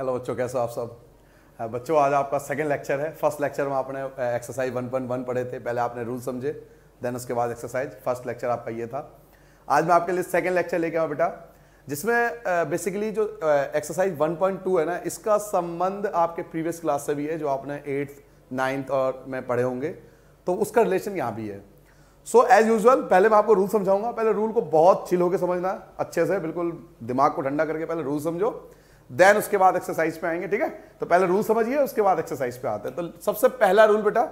Hello बच्चों कैसे हो आप सब बच्चों आज आपका सेकेंड लेक्चर है फर्स्ट लेक्चर में आपने एक्सरसाइज वन पॉइंट वन पढ़े थे पहले आपने रूल समझे देन उसके बाद एक्सरसाइज फर्स्ट लेक्चर आपका ये था आज मैं आपके लिए सेकेंड लेक्चर लेके आऊँ बेटा जिसमें बेसिकली जो एक्सरसाइज वन पॉइंट टू है ना इसका संबंध आपके प्रीवियस क्लास से भी है जो आपने एट्थ नाइन्थ और में पढ़े होंगे तो उसका रिलेशन यहाँ भी है सो एज यूजल पहले मैं आपको रूल समझाऊंगा पहले रूल को बहुत छिल होकर समझना अच्छे से बिल्कुल दिमाग को ठंडा करके पहले रूल समझो देन उसके बाद एक्सरसाइज पे आएंगे ठीक है तो पहले रूल समझिए उसके बाद एक्सरसाइज पे आते हैं तो सबसे पहला रूल बेटा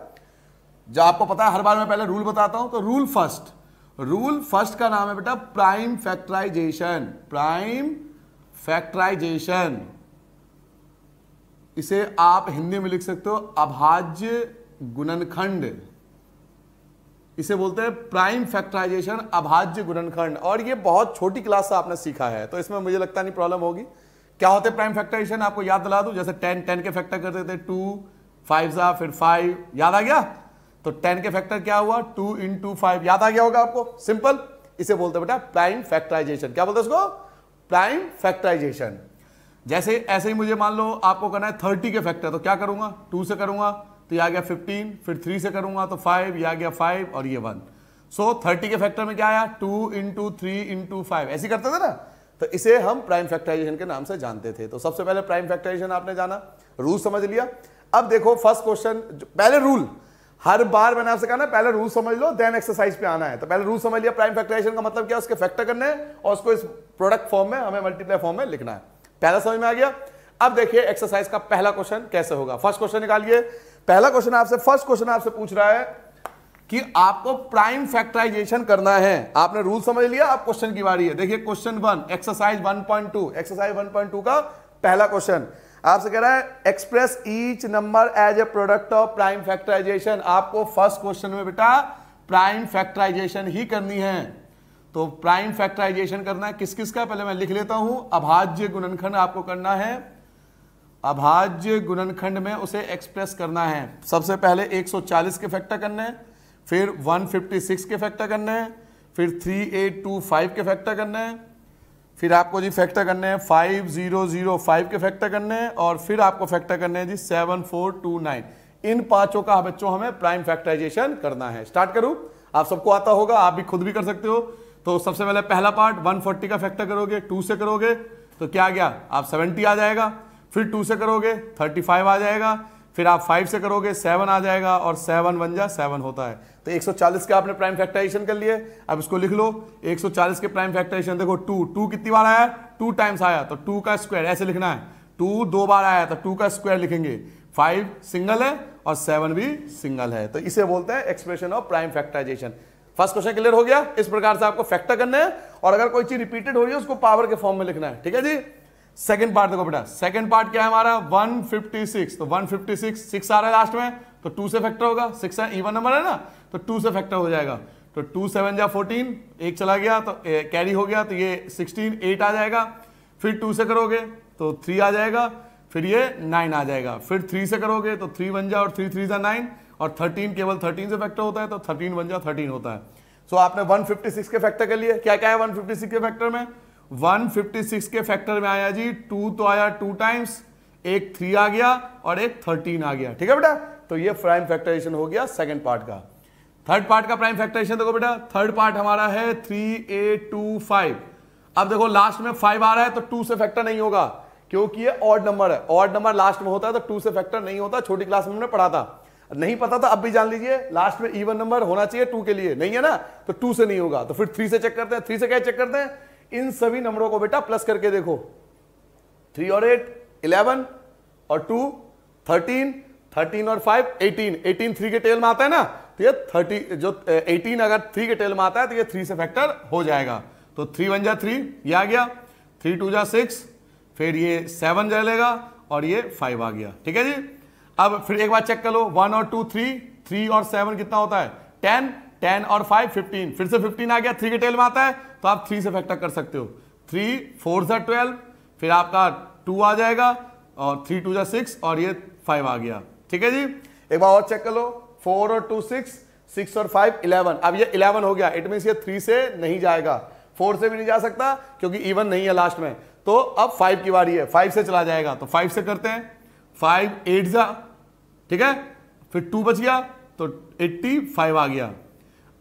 जो आपको पता है हर बार मैं पहले रूल बताता हूं तो रूल फर्स्ट रूल फर्स्ट का नाम है बेटा प्राइम फैक्टराइजेशन प्राइम फैक्टराइजेशन इसे आप हिंदी में लिख सकते हो अभाज्य गुणनखंड इसे बोलते हैं प्राइम फैक्टराइजेशन अभाज्य गुणनखंड और ये बहुत छोटी क्लास से आपने सीखा है तो इसमें मुझे लगता नहीं प्रॉब्लम होगी क्या होते प्राइम फैक्टराइजेशन आपको याद दिला दू जैसे टेन टेन के फैक्टर कर देते टू फाइव सा फिर फाइव याद आ गया तो टेन के फैक्टर क्या हुआ टू इन टू फाइव याद आ गया होगा आपको सिंपल इसे बोलते बेटा प्राइम फैक्टराइजेशन क्या बोलते उसको प्राइम फैक्टराइजेशन जैसे ऐसे ही मुझे मान लो आपको करना है थर्टी के फैक्टर तो क्या करूंगा टू से करूंगा तो यह आ गया फिफ्टीन फिर थ्री से करूंगा तो फाइव यह आ गया फाइव और ये वन सो थर्टी के फैक्टर में क्या आया two into three into five ऐसे करते थे ना तो इसे हम प्राइम फैक्टराइजेशन के नाम से जानते थे तो सबसे पहले प्राइम फैक्टराइजेशन आपने जाना रूल समझ लिया अब देखो फर्स्ट क्वेश्चन पहले रूल हर बार मैंने आपसे कहा ना पहले रूल समझ लो देन एक्सरसाइज पे आना है तो पहले रूल समझ लिया प्राइम फैक्टराइजेशन का मतलब क्या उसके फैक्टर करने और उसको इस प्रोडक्ट फॉर्म में हमें मल्टीप्लाई फॉर्म में लिखना है पहला समझ में आ गया अब देखिए एक्सरसाइज का पहला क्वेश्चन कैसे होगा फर्स्ट क्वेश्चन निकालिए पहला क्वेश्चन आपसे फर्स्ट क्वेश्चन आपसे पूछ रहा है कि आपको प्राइम फैक्टराइजेशन करना है आपने रूल समझ लिया आप क्वेश्चन की बारी है देखिए क्वेश्चन वन एक्सरसाइज 1.2 एक्सरसाइज 1.2 का पहला क्वेश्चन आपसे कह रहा है express each number as a product of prime factorisation आपको फर्स्ट क्वेश्चन में बेटा प्राइम फैक्टराइजेशन ही करनी है तो प्राइम फैक्टराइजेशन करना है किस किस का पहले मैं लिख लेता हूं अभाज्य गुणनखंड आपको करना है अभाज्य गुणनखंड में उसे एक्सप्रेस करना है सबसे पहले 140 के फैक्टर करने हैं फिर 156 के फैक्टर करने हैं फिर 3825 के फैक्टर करने हैं फिर आपको जी फैक्टर करने हैं 5005 के फैक्टर करने हैं और फिर आपको फैक्टर करने हैं जी 7429 इन पांचों का बच्चों हमें प्राइम फैक्टराइजेशन करना है स्टार्ट करूं आप सबको आता होगा आप भी खुद भी कर सकते हो तो सबसे पहले पहला पार्ट वन का फैक्टर करोगे टू से करोगे तो क्या गया आप सेवेंटी आ जाएगा फिर टू से करोगे थर्टी आ जाएगा फिर आप फाइव से करोगे सेवन आ जाएगा और सेवन वन जा सेवन होता है तो 140 के आपने प्राइम फैक्टराइजेशन कर लिए अब इसको लिख लो 140 के प्राइम फैक्टराइजेशन देखो टू टू कितनी बार आया टू टाइम्स आया तो टू का स्क्वायर ऐसे लिखना है टू दो बार आया तो टू का स्क्वायर लिखेंगे फाइव सिंगल है और सेवन भी सिंगल है तो इसे बोलते हैं expression of prime factorisation first question clear हो गया इस प्रकार से आपको फैक्टर करना है और अगर कोई चीज रिपीटेड हो रही है उसको पावर के फॉर्म में लिखना है ठीक है जी सेकंड पार्ट देखो बेटा सेकंड पार्ट क्या है हमारा 156 तो 156 सिक्स आ रहा है लास्ट में तो टू से फैक्टर होगा सिक्स है इवन नंबर है ना तो टू से फैक्टर हो जाएगा तो टू सेवन या फोर्टीन एक चला गया तो कैरी हो गया तो ये सिक्सटीन एट आ जाएगा फिर टू से करोगे तो थ्री आ जाएगा फिर ये नाइन आ जाएगा फिर थ्री से करोगे तो थ्री वन जा और थ्री थ्री जा नाइन और थर्टीन केवल थर्टीन से फैक्टर होता है तो थर्टीन वन जा थर्टीन होता है सो so, आपने वन फिफ्टी सिक्स के फैक्टर के लिए क्या क्या है वन फिफ्टी सिक्स के फैक्टर में 156 के फैक्टर में आया जी टू तो आया टू टाइम्स एक थ्री आ गया और एक थर्टीन आ गया ठीक है बेटा तो ये प्राइम फैक्टराइजेशन हो गया सेकंड पार्ट का थर्ड पार्ट का प्राइम फैक्टराइजेशन देखो बेटा थर्ड पार्ट हमारा है थ्री ए टू फाइव अब देखो लास्ट में फाइव आ रहा है तो टू से फैक्टर नहीं होगा क्योंकि ये ऑड नंबर है ऑड नंबर लास्ट में होता है तो टू से फैक्टर नहीं होता छोटी क्लास में हमने पढ़ा था नहीं पता था अब भी जान लीजिए लास्ट में इवन नंबर होना चाहिए टू के लिए नहीं है ना तो टू से नहीं होगा तो फिर थ्री से चेक करते हैं थ्री से क्या चेक करते हैं इन सभी नंबरों को बेटा प्लस करके देखो थ्री और एट इलेवन और टू थर्टीन थर्टीन और फाइव एटीन एटीन थ्री के टेल में आता है ना तो ये थर्टी जो एटीन eh, अगर थ्री के टेल में आता है तो ये थ्री से फैक्टर हो जाएगा तो थ्री वन जा थ्री ये आ गया थ्री टू जा सिक्स फिर ये सेवन जलेगा और ये फाइव आ गया ठीक है जी अब फिर एक बार चेक कर लो वन और टू थ्री थ्री और सेवन कितना होता है टेन टेन और फाइव फिफ्टीन फिर से फिफ्टीन आ गया थ्री के टेल में आता है तो आप थ्री से फैक्टर कर सकते हो थ्री फोर सा ट्वेल्व फिर आपका टू आ जाएगा और थ्री टू ज़ा सिक्स और ये फाइव आ गया ठीक है जी एक बार और चेक कर लो फोर और टू सिक्स सिक्स और फाइव इलेवन अब ये इलेवन हो गया इट मीन्स ये थ्री से नहीं जाएगा फोर से भी नहीं जा सकता क्योंकि इवन नहीं है लास्ट में तो अब फाइव की बारी है फाइव से चला जाएगा तो फाइव से करते हैं फाइव एट जा ठीक है फिर टू बच गया तो एट्टी फाइव आ गया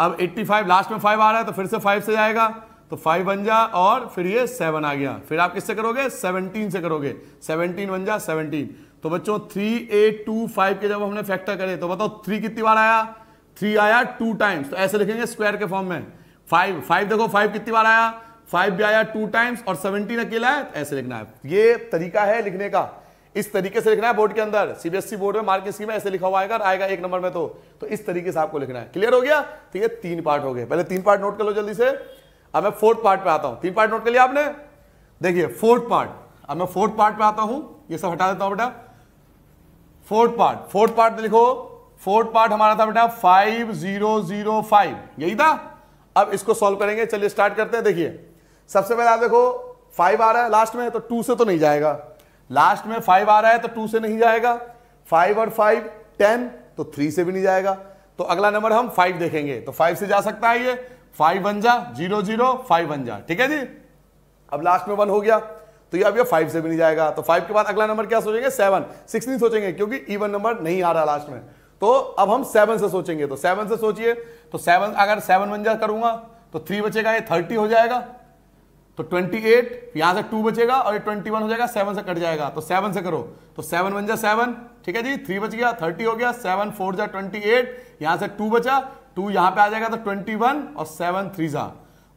अब एट्टी फाइव लास्ट में फाइव आ रहा है तो फिर से फाइव से जाएगा तो फाइव बन जा और फिर ये सेवन आ गया फिर आप किससे करोगे सेवनटीन से करोगे सेवनटीन बन जा सेवनटीन तो बच्चों थ्री एट टू फाइव के जब हमने फैक्टर करे तो बताओ थ्री कितनी बार आया थ्री आया टू टाइम्स तो ऐसे लिखेंगे स्क्वायर के फॉर्म में फाइव फाइव देखो फाइव कितनी बार आया फाइव भी आया टू टाइम्स और सेवनटीन अकेला है तो ऐसे लिखना है ये तरीका है लिखने का इस तरीके से लिखना है बोर्ड के अंदर सीबीएसई e बोर्ड में मार्किंग स्कीम में ऐसे लिखा हुआ आएगा आएगा एक नंबर में तो तो इस तरीके से आपको लिखना है क्लियर हो गया तो ये तीन पार्ट हो गए पहले तीन पार्ट नोट कर लो जल्दी से अब मैं फोर्थ पार्ट पे आता हूं तीन पार्ट नोट कर लिया आपने देखिए फोर्थ पार्ट अब मैं फोर्थ पार्ट पे आता हूं ये सब हटा देता हूं बेटा फोर्थ पार्ट फोर्थ पार्ट लिखो फोर्थ पार्ट हमारा था बेटा फाइव जीरो जीरो फाइव यही था अब इसको सॉल्व करेंगे चलिए स्टार्ट करते हैं देखिए सबसे पहले आप देखो फाइव आ रहा है लास्ट में तो टू से तो नहीं जाएगा लास्ट में फाइव आ रहा है तो टू से नहीं जाएगा फाइव और फाइव टेन तो थ्री से भी नहीं जाएगा तो अगला नंबर हम फाइव देखेंगे तो फाइव से जा सकता है ये फाइव वन जा जीरो जीरो फाइव वन जा ठीक है जी अब लास्ट में वन हो गया तो ये अब ये फाइव से भी नहीं जाएगा तो फाइव के बाद अगला नंबर क्या सोचेंगे सेवन सिक्स नहीं सोचेंगे क्योंकि इवन नंबर नहीं आ रहा लास्ट में तो अब हम सेवन से सोचेंगे तो सेवन से सोचिए तो सेवन अगर सेवन वन जा करूंगा तो थ्री बचेगा ये थर्टी हो जाएगा तो ट्वेंटी एट यहां से टू बचेगा और ये ट्वेंटी वन हो जाएगा सेवन से कट जाएगा तो सेवन से करो तो सेवन बन जा सेवन ठीक है जी थ्री बच गया थर्टी हो गया सेवन फोर जा ट्वेंटी एट यहां से टू बचा टू यहां पे आ जाएगा तो ट्वेंटी वन और सेवन थ्री जा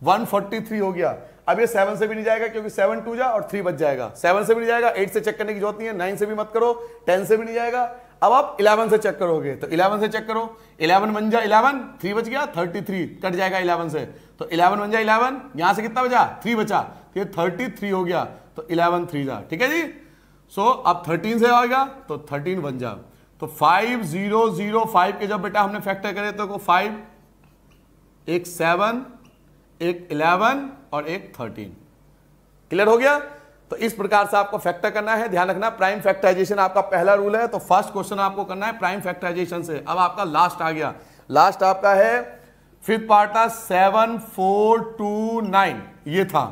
वन फोर्टी थ्री हो गया अब ये सेवन से भी नहीं जाएगा क्योंकि सेवन टू जा और थ्री बच जाएगा सेवन से भी नहीं जाएगा एट से चेक करने की जरूरत नहीं है नाइन से भी मत करो टेन से भी नहीं जाएगा अब आप इलेवन से चेक करोगे तो इलेवन से चेक करो इलेवन बन जा इलेवन थ्री बच गया थर्टी थ्री कट जाएगा इलेवन से तो इलेवन बन जा इलेवन यहां से कितना बचा थ्री बचा तो ये थर्टी थ्री हो गया तो इलेवन थ्री जा ठीक है जी सो so, अब थर्टीन से आएगा तो थर्टीन बन जा तो फाइव जीरो जीरो फाइव के जब बेटा हमने फैक्टर करे तो फाइव एक सेवन एक इलेवन और एक थर्टीन क्लियर हो गया तो इस प्रकार से आपको फैक्टर करना है ध्यान रखना प्राइम फैक्टराइजेशन आपका पहला रूल है तो फर्स्ट क्वेश्चन आपको करना है प्राइम फैक्टराइजेशन से अब आपका लास्ट आ गया लास्ट आपका है फिफ्थ पार्ट था सेवन फोर टू नाइन ये था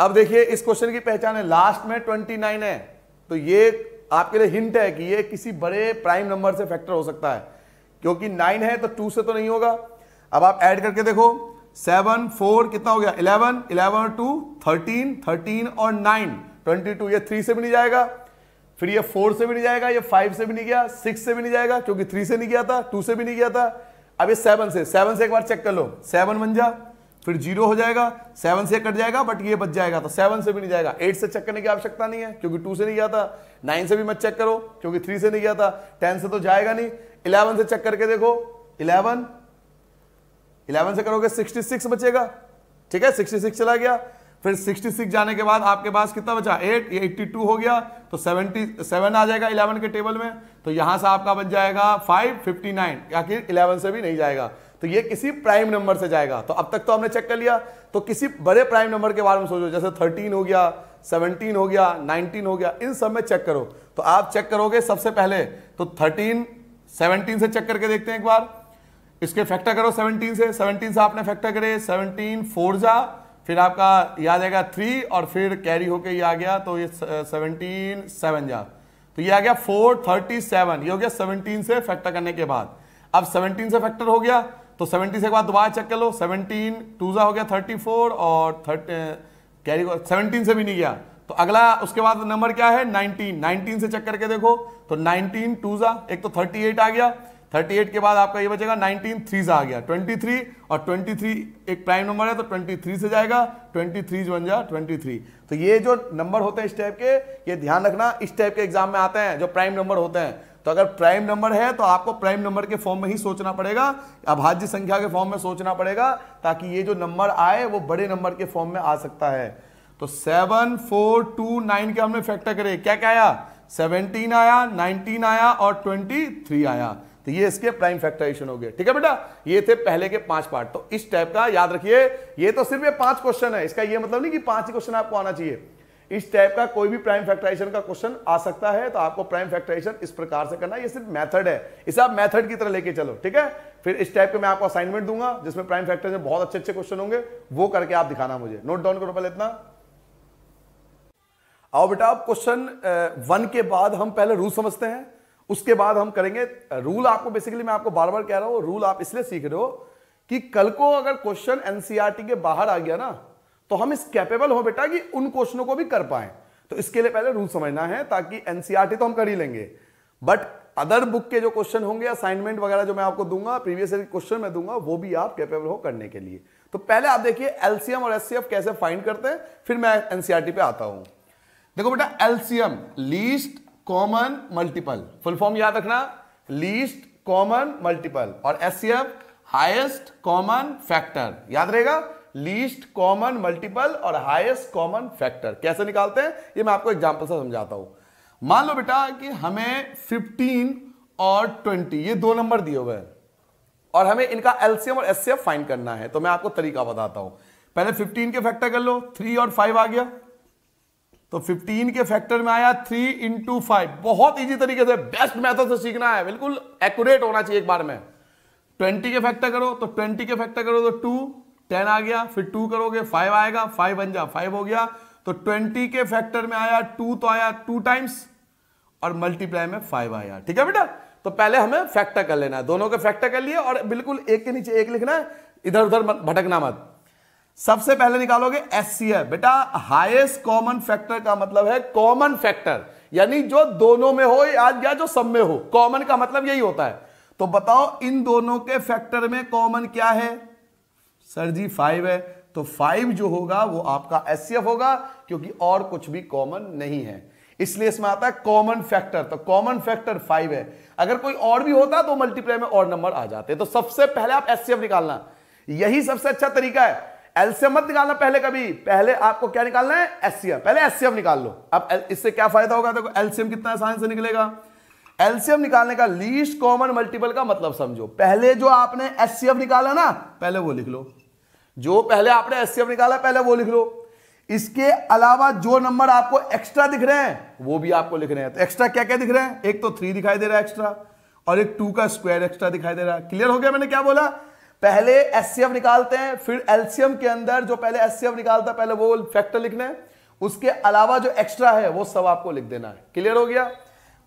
अब देखिए इस क्वेश्चन की पहचान है लास्ट में ट्वेंटी नाइन है तो ये आपके लिए हिंट है कि ये किसी बड़े प्राइम नंबर से फैक्टर हो सकता है क्योंकि नाइन है तो टू से तो नहीं होगा अब आप ऐड करके देखो सेवन फोर कितना हो गया eleven eleven two thirteen thirteen और नाइन ट्वेंटी टू ये थ्री से भी नहीं जाएगा फिर ये फोर से भी नहीं जाएगा ये फाइव से भी नहीं गया सिक्स से भी नहीं जाएगा क्योंकि थ्री से नहीं गया था टू से भी नहीं गया था अब ये सेवन से सेवन से एक बार चेक कर लो सेवन बन जा फिर जीरो हो जाएगा सेवन से कट जाएगा बट ये बच जाएगा तो सेवन से भी नहीं जाएगा एट से चेक करने की आवश्यकता नहीं है क्योंकि टू से नहीं गया था नाइन से भी मत चेक करो क्योंकि थ्री से नहीं गया था टेन से तो जाएगा नहीं इलेवन से चेक करके देखो इलेवन इलेवन से करोगे सिक्सटी सिक्स बचेगा ठीक है सिक्सटी सिक्स चला गया फिर सिक्सटी सिक्स जाने के बाद आपके पास कितना बचा एट ये टू हो गया तो सेवन आ जाएगा इलेवन के टेबल में तो यहां से आपका बच जाएगा फाइव फिफ्टी नाइन आखिर इलेवन से भी नहीं जाएगा तो ये किसी प्राइम नंबर से जाएगा तो अब तक तो हमने चेक कर लिया तो किसी बड़े प्राइम नंबर के बारे में सोचो जैसे थर्टीन हो गया सेवनटीन हो गया नाइनटीन हो गया इन सब में चेक करो तो आप चेक करोगे सबसे पहले तो थर्टीन सेवनटीन से चेक करके देखते हैं एक बार इसके फैक्टर करो 17 से 17 से आपने फैक्टर करे 17 फोर जा फिर आपका याद आएगा थ्री और फिर कैरी होके ये आ गया तो ये सेवनटीन सेवन जा तो ये आ गया फोर थर्टी सेवन ये हो गया सेवनटीन से फैक्टर करने के बाद अब सेवनटीन से फैक्टर हो गया तो 70 से बाद दोबारा चेक कर लो 17 टूजा हो गया 34 और कैरी सेवनटीन से भी नहीं गया तो अगला उसके बाद नंबर क्या है 19 19 से चेक करके देखो तो 19 टूजा एक तो 38 आ गया 38 के बाद आपका ये बचेगा 19 थ्री से आ गया 23 और 23 एक प्राइम नंबर है तो 23 से जाएगा 23 थ्री बन जा ट्वेंटी तो ये जो नंबर होते हैं इस टाइप के ये ध्यान रखना इस टाइप के एग्जाम में आते हैं जो प्राइम नंबर होते हैं तो अगर प्राइम नंबर है तो आपको प्राइम नंबर के फॉर्म में ही सोचना पड़ेगा अभाज्य संख्या के फॉर्म में सोचना पड़ेगा ताकि ये जो नंबर आए वो बड़े नंबर के फॉर्म में आ सकता है तो सेवन फोर टू नाइन के हमने फैक्टर करे क्या क्या आया सेवनटीन आया नाइनटीन आया और ट्वेंटी थ्री आया तो ये इसके प्राइम फैक्टराइजेशन हो गए ठीक है बेटा ये थे पहले के पांच पार्ट तो इस टाइप का याद रखिए ये तो सिर्फ ये पांच क्वेश्चन है इसका ये मतलब नहीं कि पांच ही क्वेश्चन आपको आना चाहिए इस टाइप का कोई भी प्राइम फैक्टराइजेशन का क्वेश्चन आ सकता है तो आपको प्राइम फैक्टराइजेशन इस प्रकार से करना ये सिर्फ मेथड है इसे आप मेथड की तरह लेके चलो ठीक है फिर इस टाइप के मैं आपको असाइनमेंट दूंगा जिसमें प्राइम फैक्टराइजेशन बहुत अच्छे अच्छे क्वेश्चन होंगे वो करके आप दिखाना मुझे नोट डाउन करो पहले इतना आओ बेटा आप क्वेश्चन वन के बाद हम पहले रूल समझते हैं उसके बाद हम करेंगे रूल आपको बेसिकली मैं आपको बार बार कह रहा हूं रूल आप इसलिए सीख रहे हो कि कल को अगर क्वेश्चन एनसीआरटी e के बाहर आ गया ना तो हम इस कैपेबल हो बेटा कि उन क्वेश्चनों को भी कर पाए तो इसके लिए पहले रूल समझना है ताकि एनसीआरटी e तो हम कर ही लेंगे बट अदर बुक के जो क्वेश्चन होंगे असाइनमेंट वगैरह जो मैं आपको दूंगा प्रीवियस ईयर क्वेश्चन में दूंगा वो भी आप कैपेबल हो करने के लिए तो पहले आप देखिए एलसीएम और एससीएफ कैसे फाइंड करते हैं फिर मैं एनसीआरटी e पे आता हूं देखो बेटा LCM least common multiple full form याद रखना लीस्ट कॉमन मल्टीपल और एससीएफ हाईएस्ट कॉमन फैक्टर याद रहेगा लीस्ट कॉमन मल्टीपल और हाइस्ट कॉमन फैक्टर कैसे निकालते हैं ये मैं आपको एग्जांपल से समझाता हूं मान लो बेटा कि हमें 15 और 20 ये दो नंबर दिए हुए हैं और हमें इनका एलसीएम और एस फाइंड करना है तो मैं आपको तरीका बताता हूं पहले 15 के फैक्टर कर लो 3 और 5 आ गया तो 15 के फैक्टर में आया 3 इंटू फाइव बहुत इजी तरीके से बेस्ट मेथड से सीखना है बिल्कुल एक्यूरेट होना चाहिए एक बार में 20 के फैक्टर करो तो 20 के फैक्टर करो तो टू टेन आ गया फिर टू करोगे फाइव आएगा फाइव बन जा फाइव हो गया तो ट्वेंटी के फैक्टर में आया टू तो आया टू टाइम्स और मल्टीप्लाई में फाइव आया ठीक है बेटा तो पहले हमें फैक्टर कर लेना है दोनों के फैक्टर कर लिए और बिल्कुल एक के नीचे एक लिखना है इधर उधर भटकना मत सबसे पहले निकालोगे एस बेटा हाइएस्ट कॉमन फैक्टर का मतलब है कॉमन फैक्टर यानी जो दोनों में हो या जो सब में हो कॉमन का मतलब यही होता है तो बताओ इन दोनों के फैक्टर में कॉमन क्या है सर जी फाइव है तो फाइव जो होगा वो आपका एस होगा क्योंकि और कुछ भी कॉमन नहीं है इसलिए इसमें आता है कॉमन फैक्टर तो कॉमन फैक्टर फाइव है अगर कोई और भी होता तो मल्टीप्लाई में और नंबर आ जाते तो सबसे पहले आप एस निकालना यही सबसे अच्छा तरीका है एलसीएम मत निकालना पहले कभी पहले आपको क्या निकालना है एससीएम पहले एससीएम निकाल लो अब इससे क्या फायदा होगा देखो एलसीएम कितना आसान से निकलेगा एलसीएम निकालने का लीस्ट कॉमन मल्टीपल का मतलब समझो पहले जो आपने एससीएफ निकाला ना पहले वो लिख लो जो पहले आपने एस निकाला पहले वो लिख लो इसके अलावा जो नंबर आपको एक्स्ट्रा दिख रहे हैं वो भी आपको लिख रहे हैं तो एक्स्ट्रा क्या क्या दिख रहे हैं एक तो थ्री दिखाई दे रहा है एक्स्ट्रा और एक टू का स्क्वायर एक्स्ट्रा दिखाई दे रहा है क्लियर हो गया मैंने क्या बोला पहले एस निकालते हैं फिर एलसीएम के अंदर जो पहले एस निकालता पहले वो फैक्टर लिखना है उसके अलावा जो एक्स्ट्रा है वो सब आपको लिख देना है क्लियर हो गया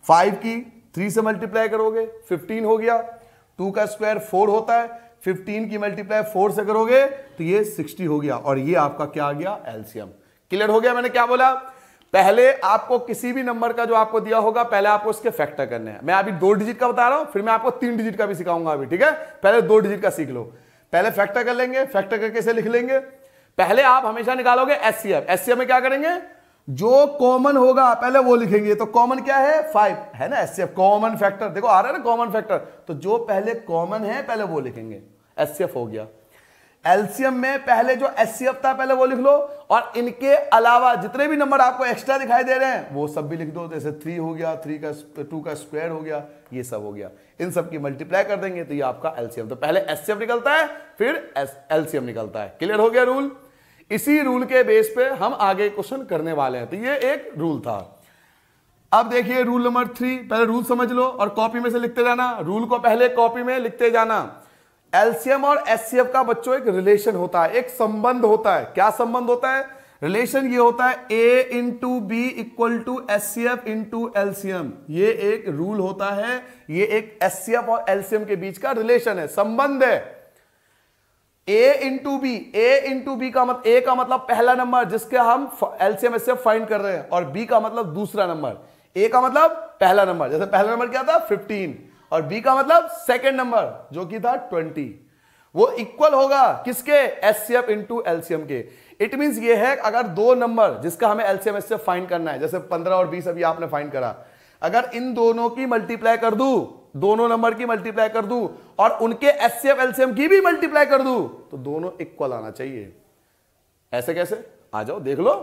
फाइव की थ्री से मल्टीप्लाई करोगे फिफ्टीन हो गया टू का स्क्वायर फोर होता है 15 की मल्टीप्लाई 4 से करोगे तो ये 60 हो गया और ये आपका क्या आ गया एल्सियम क्लियर हो गया मैंने क्या बोला पहले आपको किसी भी नंबर का जो आपको दिया होगा पहले आपको उसके फैक्टर करने हैं मैं अभी दो डिजिट का बता रहा हूं फिर मैं आपको तीन डिजिट का भी सिखाऊंगा अभी ठीक है पहले दो डिजिट का सीख लो पहले फैक्टर कर लेंगे फैक्टर करके से लिख लेंगे पहले आप हमेशा निकालोगे S C F S C F में क्या करेंगे जो कॉमन होगा पहले वो लिखेंगे तो कॉमन क्या है फाइव है ना S C F common factor देखो आ रहा है ना कॉमन फैक्टर तो जो पहले कॉमन है पहले वो लिखेंगे एस हो गया एलसीएम में पहले जो एस था पहले वो लिख लो और इनके अलावा जितने भी नंबर आपको एक्स्ट्रा दिखाई दे रहे हैं वो सब भी लिख दो जैसे थ्री हो गया थ्री का टू का स्क्वायर हो गया ये सब हो गया इन सब की मल्टीप्लाई कर देंगे तो ये आपका एलसीएम तो पहले एस निकलता है फिर एलसीएम निकलता है क्लियर हो गया रूल इसी रूल के बेस पे हम आगे क्वेश्चन करने वाले हैं तो ये एक रूल था अब देखिए रूल नंबर थ्री पहले रूल समझ लो और कॉपी में से लिखते जाना रूल को पहले कॉपी में लिखते जाना एलसीएम और एचसीएफ का बच्चों एक रिलेशन होता है एक संबंध होता है क्या संबंध होता है रिलेशन ये होता है A into B equal to HCF into LCM ये एक रूल होता है ये एक एचसीएफ और एलसीएम के बीच का रिलेशन है संबंध है A into B A into B का मत ए का मतलब पहला नंबर जिसके हम एलसीएम एस फाइंड कर रहे हैं और बी का मतलब दूसरा नंबर ए का मतलब पहला नंबर जैसे पहला नंबर क्या था फिफ्टीन और बी का मतलब सेकेंड नंबर जो कि था ट्वेंटी वो इक्वल होगा किसके S C F into LCM के इट मीन ये है अगर दो नंबर जिसका हमें एलसीएम एस फाइंड करना है जैसे पंद्रह और बीस अभी आपने फाइंड करा अगर इन दोनों की मल्टीप्लाई कर दू दोनों नंबर की मल्टीप्लाई कर दू और उनके एस सी एफ एलसीएम की भी मल्टीप्लाई कर दू तो दोनों इक्वल आना चाहिए ऐसे कैसे आ जाओ देख लो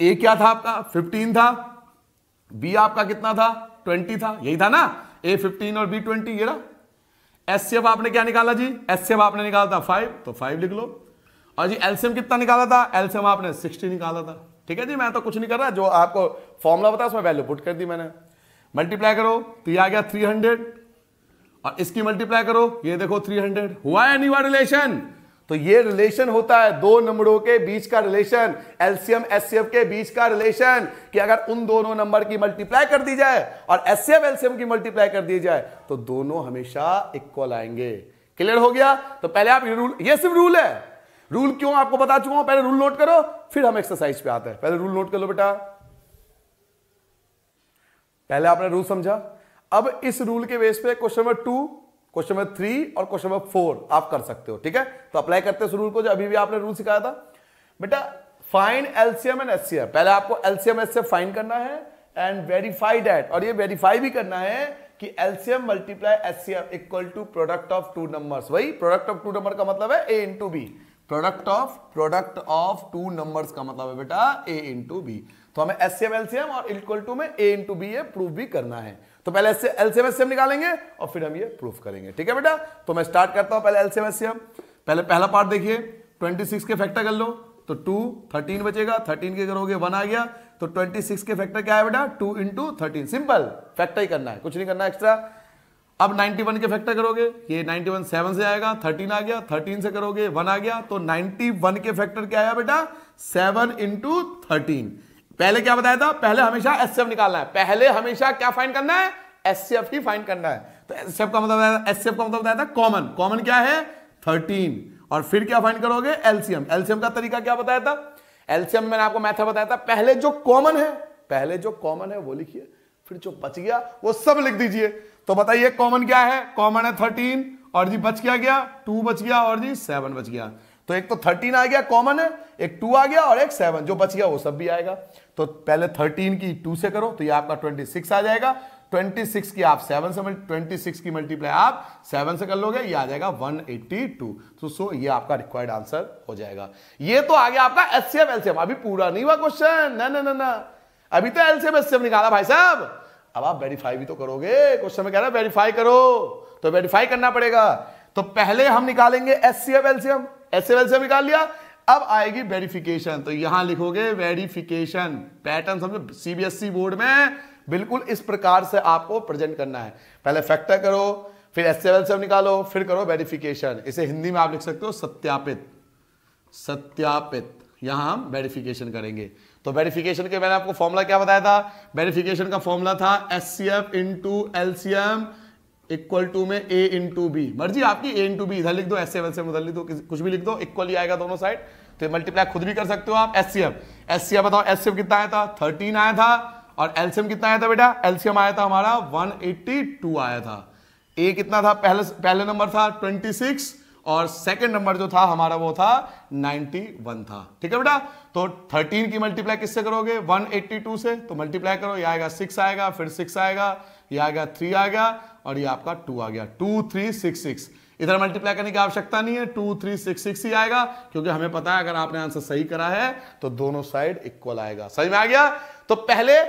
ए क्या था आपका फिफ्टीन था बी आपका कितना था ट्वेंटी था यही था ना ए फिफ्टीन और बी ट्वेंटी ये रहा एस सी एफ आपने क्या निकाला जी एस सी एफ आपने निकाला था फाइव तो फाइव लिख लो और जी एलसीएम कितना निकाला था एलसीएम आपने सिक्सटी निकाला था ठीक है जी मैं तो कुछ नहीं कर रहा जो आपको फॉर्मूला बताया उसमें वैल्यू पुट कर दी मैंने मल्टीप्लाई करो तो ये आ गया थ्री हंड्रेड और इसकी मल्टीप्लाई करो ये देखो थ्री हंड्रेड हुआ है न्यू रिलेशन तो ये रिलेशन होता है दो नंबरों के बीच का रिलेशन एलसीएम एससीएफ के बीच का रिलेशन कि अगर उन दोनों नंबर की मल्टीप्लाई कर दी जाए और एससीएफ एलसीएम की मल्टीप्लाई कर दी जाए तो दोनों हमेशा इक्वल आएंगे क्लियर हो गया तो पहले आप ये रूल ये सिर्फ रूल है रूल क्यों आपको बता चुका हूं पहले रूल नोट करो फिर हम एक्सरसाइज पे आते हैं पहले रूल नोट कर लो बेटा पहले आपने रूल समझा अब इस रूल के बेस पे question number two question number three और क्वेश्चन नंबर फोर आप कर सकते हो ठीक है तो अप्लाई करते हैं रूल को जो अभी भी आपने रूल सिखाया था बेटा फाइन एलसीएम एंड एससीएम पहले आपको एलसीएम एससीएम फाइन करना है एंड वेरीफाई डेट और ये वेरीफाई भी करना है कि LCM multiply SCM equal to product of two number वही प्रोडक्ट ऑफ टू नंबर का मतलब है A into B product of product of two numbers का मतलब है बेटा ए इंटू बी तो हमें एस सी एम एलसीएम और इक्वल टू में ए इंटू बी ये प्रूफ भी करना है तो पहले एलसीएम एससीएम निकालेंगे और फिर हम ये प्रूफ करेंगे ठीक है बेटा तो मैं स्टार्ट करता हूं पहले एलसीएम एससीएम पहले पहला पार्ट देखिए 26 के फैक्टर कर लो तो 2 13 बचेगा 13 के करोगे 1 आ गया तो 26 के फैक्टर क्या है बेटा 2 इंटू थर्टीन सिंपल फैक्टर ही करना है कुछ नहीं करना एक्स्ट्रा अब 91 के फैक्टर करोगे ये 91 7 से आएगा 13 आ गया 13 से करोगे 1 आ गया तो 91 के फैक्टर क्या आया बेटा 7 इंटू थर्टीन पहले क्या बताया था पहले हमेशा एस निकालना है पहले हमेशा क्या फाइन करना है एस ही फाइन करना है तो एस का मतलब एस का मतलब बताया था कॉमन कॉमन मतलब क्या है थर्टीन और फिर क्या फाइन करोगे एलसीएम एलसीएम का तरीका क्या बताया था एलसीएम मैंने आपको मैथ बताया था पहले जो कॉमन है पहले जो कॉमन है वो लिखिए फिर जो बच गया वो सब लिख दीजिए तो बताइए कॉमन क्या है कॉमन है थर्टीन और जी बच क्या गया टू बच गया और जी सेवन बच गया तो एक तो थर्टीन आ गया कॉमन है एक टू आ गया और एक सेवन जो बच गया वो सब भी आएगा तो पहले थर्टीन की टू से करो तो ये आपका ट्वेंटी सिक्स आ जाएगा ट्वेंटी सिक्स की आप सेवन से ट्वेंटी सिक्स की मल्टीप्लाई आप सेवन से कर लोगे ये आ जाएगा वन एट्टी टू तो सो ये आपका रिक्वायर्ड आंसर हो जाएगा ये तो आ गया आपका H C M L C M अभी पूरा नहीं हुआ क्वेश्चन ना ना ना अभी तो L C M S C M निकाला भाई साहब अब आप वेरीफाई भी तो करोगे क्वेश्चन में कह रहा है वेरीफाई करो तो वेरीफाई करना पड़ेगा तो पहले हम निकालेंगे S C F LCM S F निकाल लिया अब आएगी वेरिफिकेशन तो यहां लिखोगे वेरिफिकेशन पैटर्न समझो सीबीएसई बोर्ड e में बिल्कुल इस प्रकार से आपको प्रेजेंट करना है पहले फैक्टर करो फिर एस से निकालो फिर करो वेरिफिकेशन इसे हिंदी में आप लिख सकते हो सत्यापित सत्यापित यहां हम वेरिफिकेशन करेंगे तो वेरिफिकेशन के मैंने आपको फॉर्मुला क्या बताया था वेरिफिकेशन का फॉर्मुला था S C F into LCM equal to में ए इंटू बी मर्जी आपकी ए इंटू बी इधर लिख दो एस एफ एलसीएम उधर लिख दो कुछ भी लिख दो इक्वल ही आएगा दोनों साइड तो मल्टीप्लाई खुद भी कर सकते हो आप S C F S C F बताओ एस सी एफ कितना आया था थर्टीन आया था और एलसीएम कितना आया था बेटा एलसीएम आया था हमारा वन एट्टी टू आया था ए कितना था पहले पहले नंबर था ट्वेंटी सिक्स और सेकंड नंबर जो था हमारा वो था 91 था ठीक है बेटा तो 13 की मल्टीप्लाई किससे करोगे 182 से तो मल्टीप्लाई करो ये आएगा 6 आएगा फिर 6 आएगा ये आएगा 3 आ गया और ये आपका 2 आ गया टू थ्री सिक्स इधर मल्टीप्लाई करने की आवश्यकता नहीं है टू थ्री सिक्स सिक्स ही आएगा क्योंकि हमें पता है अगर आपने आंसर सही करा है तो दोनों साइड इक्वल आएगा सही में आ गया तो पहले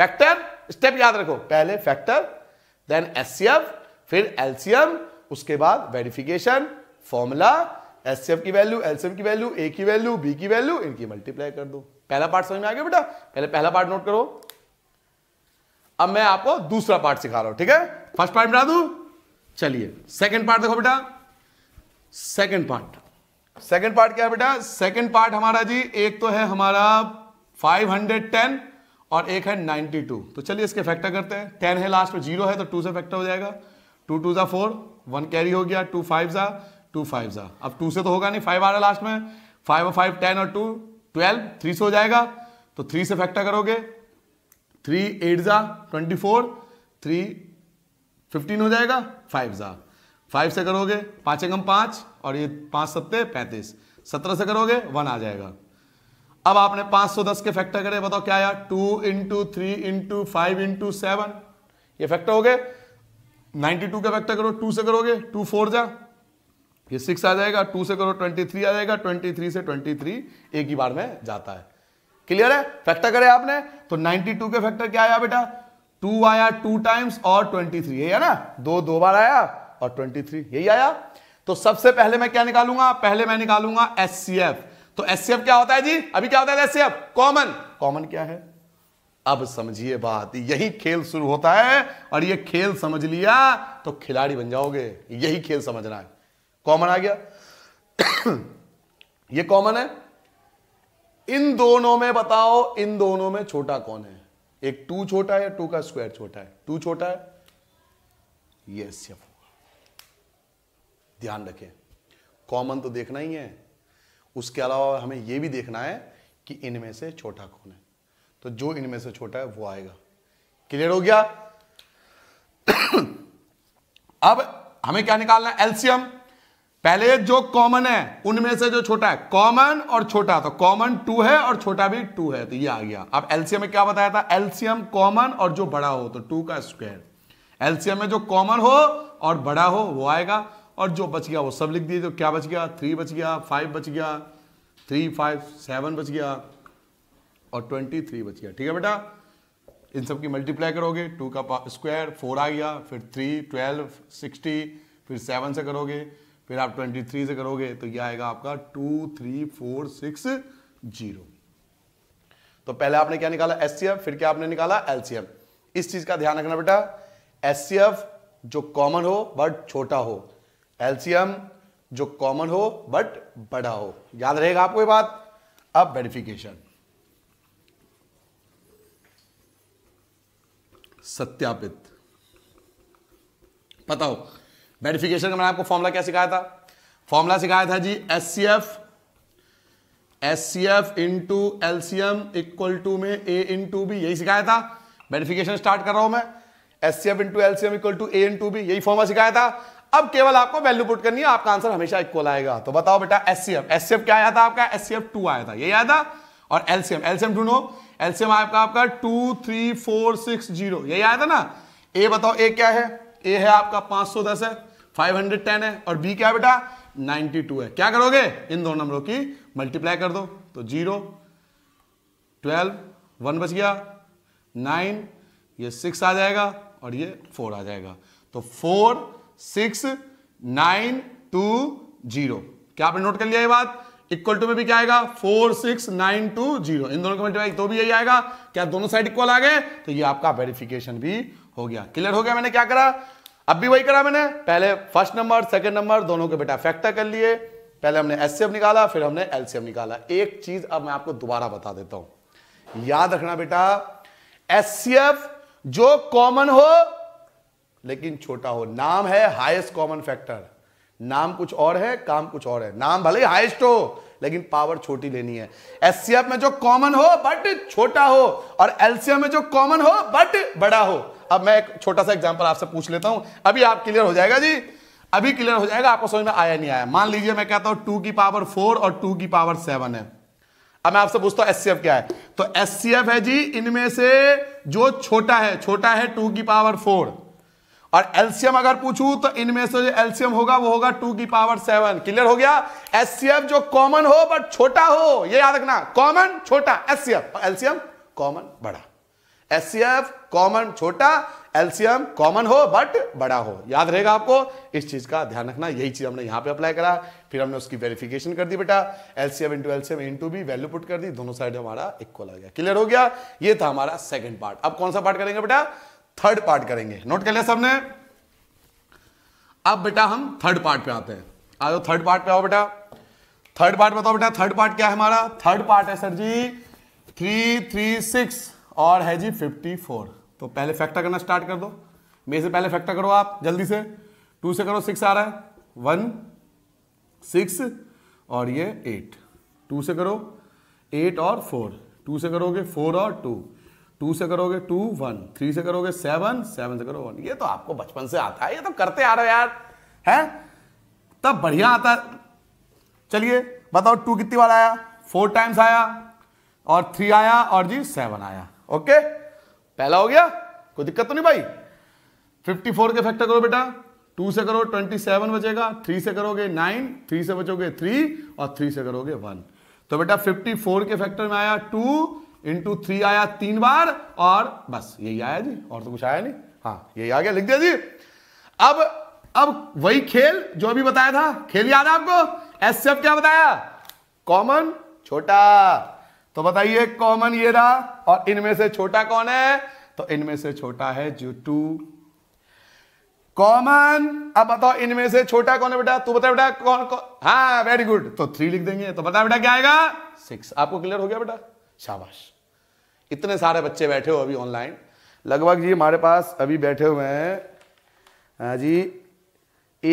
फैक्टर स्टेप याद रखो पहले फैक्टर देन एससीएफ फिर एलसीएम उसके बाद वेरिफिकेशन फॉर्मूला एस की वैल्यू एलसीएम की वैल्यू ए की वैल्यू बी की वैल्यू इनकी मल्टीप्लाई कर दो पहला पार्ट समझ में आ गया बेटा पहले पहला पार्ट नोट करो अब मैं आपको दूसरा पार्ट सिखा रहा हूं ठीक है फर्स्ट पार्ट बना दू चलिए सेकंड पार्ट देखो बेटा सेकंड पार्ट सेकंड पार्ट क्या है बेटा सेकंड पार्ट हमारा जी एक तो है हमारा 510 और एक है 92 तो चलिए इसके फैक्टर करते हैं 10 है लास्ट में जीरो है तो टू से फैक्टर हो जाएगा टू टू ज़ा फोर वन कैरी हो गया टू फाइव ज़ा टू फाइव ज़ा अब टू से तो होगा नहीं फाइव आ रहा लास्ट में फाइव और फाइव टेन और टू ट्वेल्व थ्री से हो जाएगा तो थ्री से फैक्टर करोगे थ्री एट ज़ा ट्वेंटी फोर थ्री फिफ्टीन हो जाएगा फाइव ज़ा फाइव से करोगे पाँच एकम पाँच और ये पाँच सत्ते पैंतीस सत्रह से करोगे वन आ जाएगा अब आपने सौ दस के फैक्टर करे बताओ क्या आया two into three into five into seven ये फैक्टर हो गए 92 का वेक्टर करो 2 से करोगे 2 फोर जा ये 6 आ जाएगा 2 से करो 23 आ जाएगा 23 से 23 एक ही बार में जाता है क्लियर है फैक्टर करे आपने तो 92 के फैक्टर क्या आया बेटा 2 आया 2 टाइम्स और 23 यही है ना दो दो बार आया और 23 यही आया तो सबसे पहले मैं क्या निकालूंगा पहले मैं निकालूंगा एस तो एस क्या होता है जी अभी क्या होता है एस कॉमन कॉमन क्या है अब समझिए बात यही खेल शुरू होता है और ये खेल समझ लिया तो खिलाड़ी बन जाओगे यही खेल समझना है कॉमन आ गया ये कॉमन है इन दोनों में बताओ इन दोनों में छोटा कौन है एक टू छोटा है टू का स्क्वायर छोटा है टू छोटा है ये ध्यान रखें कॉमन तो देखना ही है उसके अलावा हमें यह भी देखना है कि इनमें से छोटा कौन है तो जो इनमें से छोटा है वो आएगा क्लियर हो गया अब हमें क्या निकालना है एल्सियम पहले जो कॉमन है उनमें से जो छोटा है कॉमन और छोटा तो कॉमन टू है और छोटा भी टू है तो ये आ गया अब एल्सियम में क्या बताया था एल्सियम कॉमन और जो बड़ा हो तो टू का स्क्वायर एल्सियम में जो कॉमन हो और बड़ा हो वो आएगा और जो बच गया वो सब लिख दिए तो क्या बच गया थ्री बच गया फाइव बच गया थ्री फाइव सेवन बच गया और ट्वेंटी थ्री बच गया ठीक है बेटा इन सब की मल्टीप्लाई करोगे टू का स्क्वायर फोर आ गया फिर थ्री ट्वेल्व सिक्सटी फिर सेवन से करोगे फिर आप ट्वेंटी थ्री से करोगे तो यह आएगा आपका two three four six zero तो पहले आपने क्या निकाला एस फिर क्या आपने निकाला एलसीएम इस चीज का ध्यान रखना बेटा एस जो कॉमन हो बट छोटा हो एलसीएम जो कॉमन हो बट बड़ा हो याद रहेगा आपको ये बात अब वेरिफिकेशन सत्यापित बताओ वेरिफिकेशन का मैंने आपको फॉर्मूला क्या सिखाया था फॉर्मूला सिखाया था जी S C F S C F into LCM equal to में ए इंटू बी यही सिखाया था वेरिफिकेशन स्टार्ट कर रहा हूं मैं S C F into LCM equal to A into B यही फॉर्मुला सिखाया था अब केवल आपको वैल्यू पुट करनी है आपका आंसर हमेशा इक्वल आएगा तो बताओ बेटा S C F S C F क्या आया था आपका एस सी एफ टू आया था यही आया था और एलसीएम एलसीएम ढूंढो एल्सियम आपका आपका two three four six zero यही आया था ना ए बताओ ए क्या है ए है आपका पांच सौ दस है फाइव हंड्रेड टेन है और बी क्या बेटा नाइनटी टू है क्या करोगे इन दोनों नंबरों की मल्टीप्लाई कर दो तो जीरो ट्वेल्व वन बच गया नाइन ये सिक्स आ जाएगा और ये फोर आ जाएगा तो four six nine two zero क्या आपने नोट कर लिया ये बात इक्वल टू में भी क्या आएगा four six nine two zero इन दोनों को मल्टीप्लाई तो भी यही आएगा क्या दोनों साइड इक्वल आ गए तो ये आपका वेरिफिकेशन भी हो गया क्लियर हो गया मैंने क्या करा अब भी वही करा मैंने पहले फर्स्ट नंबर सेकंड नंबर दोनों के बेटा फैक्टर कर लिए पहले हमने एफ निकाला फिर हमने एलसीएम निकाला एक चीज अब मैं आपको दोबारा बता देता हूं याद रखना बेटा एफ जो कॉमन हो लेकिन छोटा हो नाम है हाईएस्ट कॉमन फैक्टर नाम कुछ और है काम कुछ और है नाम भले ही हाइस्ट हो लेकिन पावर छोटी लेनी है एससीएफ में जो कॉमन हो बट छोटा हो और एलसीएफ में जो कॉमन हो बट बड़ा हो अब मैं एक छोटा सा एग्जाम्पल आपसे पूछ लेता हूं अभी आप क्लियर हो जाएगा जी अभी क्लियर हो जाएगा आपको समझ में आया नहीं आया मान लीजिए मैं कहता हूं टू की पावर फोर और टू की पावर सेवन है अब मैं आपसे पूछता हूं एससीएफ क्या है तो एससीएफ है जी इनमें से जो छोटा है छोटा है टू की पावर फोर और एल्सियम अगर पूछू तो इनमें से जो एल्सियम होगा वो होगा टू की पावर सेवन क्लियर हो गया एससीएफ जो कॉमन हो बट छोटा हो ये याद रखना कॉमन छोटा एससीएफ एल्सियम कॉमन बड़ा एससीएफ कॉमन छोटा एल्सियम कॉमन हो बट बड़ा हो याद रहेगा आपको इस चीज का ध्यान रखना यही चीज हमने यहां पे अप्लाई करा फिर हमने उसकी वेरिफिकेशन कर दी बेटा एलसीएम इंटू एल्सियम इंटू भी वैल्यू पुट कर दी दोनों साइड हमारा इक्वल आ गया क्लियर हो गया ये था हमारा सेकंड पार्ट अब कौन सा पार्ट करेंगे बेटा थर्ड पार्ट करेंगे नोट कर लिया सबने अब बेटा हम थर्ड पार्ट पे आते हैं आज थर्ड पार्ट पे आओ बेटा थर्ड पार्ट बताओ बेटा थर्ड पार्ट क्या है हमारा थर्ड पार्ट है सर जी थ्री थ्री सिक्स और है जी फिफ्टी फोर तो पहले फैक्टर करना स्टार्ट कर दो मेरे से पहले फैक्टर करो आप जल्दी से टू से करो सिक्स आ रहा है वन सिक्स और ये एट टू से करो एट और फोर टू से करोगे फोर और टू टू से करोगे टू वन थ्री से करोगे सेवन सेवन से करो वन ये तो आपको बचपन से आता है ये तो करते आ रहे हो यार है तब बढ़िया आता है चलिए बताओ टू कितनी बार आया फोर टाइम्स आया और थ्री आया और जी सेवन आया ओके पहला हो गया कोई दिक्कत तो नहीं भाई फिफ्टी फोर के फैक्टर करो बेटा टू से करो ट्वेंटी सेवन बचेगा थ्री से करोगे नाइन थ्री से बचोगे थ्री और थ्री से करोगे वन तो बेटा फिफ्टी फोर के फैक्टर में आया टू इंटू थ्री आया तीन बार और बस यही आया जी और तो कुछ आया नहीं हाँ यही आ गया लिख दिया जी अब अब वही खेल जो अभी बताया था खेल याद है आपको एस क्या बताया कॉमन छोटा तो बताइए कॉमन ये रहा और इनमें से छोटा कौन है तो इनमें से छोटा है जो टू कॉमन अब बताओ इनमें से छोटा कौन है बेटा तू बता बेटा कौन कौन हाँ वेरी गुड तो थ्री लिख देंगे तो बता बेटा क्या आएगा सिक्स आपको क्लियर हो गया बेटा शाबाश इतने सारे बच्चे बैठे हो अभी ऑनलाइन लगभग जी हमारे पास अभी बैठे हुए हैं हाँ जी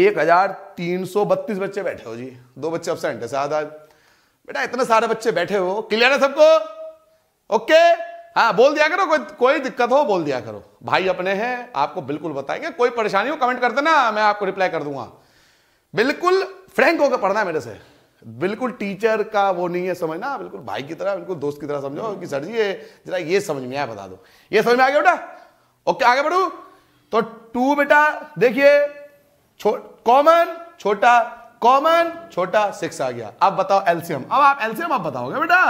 एक हज़ार तीन सौ बत्तीस बच्चे बैठे हो जी दो बच्चे अपसेंट है शायद आज बेटा इतने सारे बच्चे बैठे हो क्लियर है सबको ओके हाँ बोल दिया करो कोई कोई दिक्कत हो बोल दिया करो भाई अपने हैं आपको बिल्कुल बताएंगे कोई परेशानी हो कमेंट कर देना मैं आपको रिप्लाई कर दूंगा बिल्कुल फ्रेंक होकर पढ़ना है मेरे से बिल्कुल टीचर का वो नहीं है समझना बिल्कुल भाई की तरह बिल्कुल दोस्त की तरह समझो कि सर जी ये जरा ये समझ में आया बता दो ये समझ में आ गया बेटा ओके आगे बढ़ू तो टू बेटा देखिए कॉमन छोटा कॉमन छोटा सिक्स आ गया अब बताओ एलसीएम अब आप एलसीएम आप बताओगे बेटा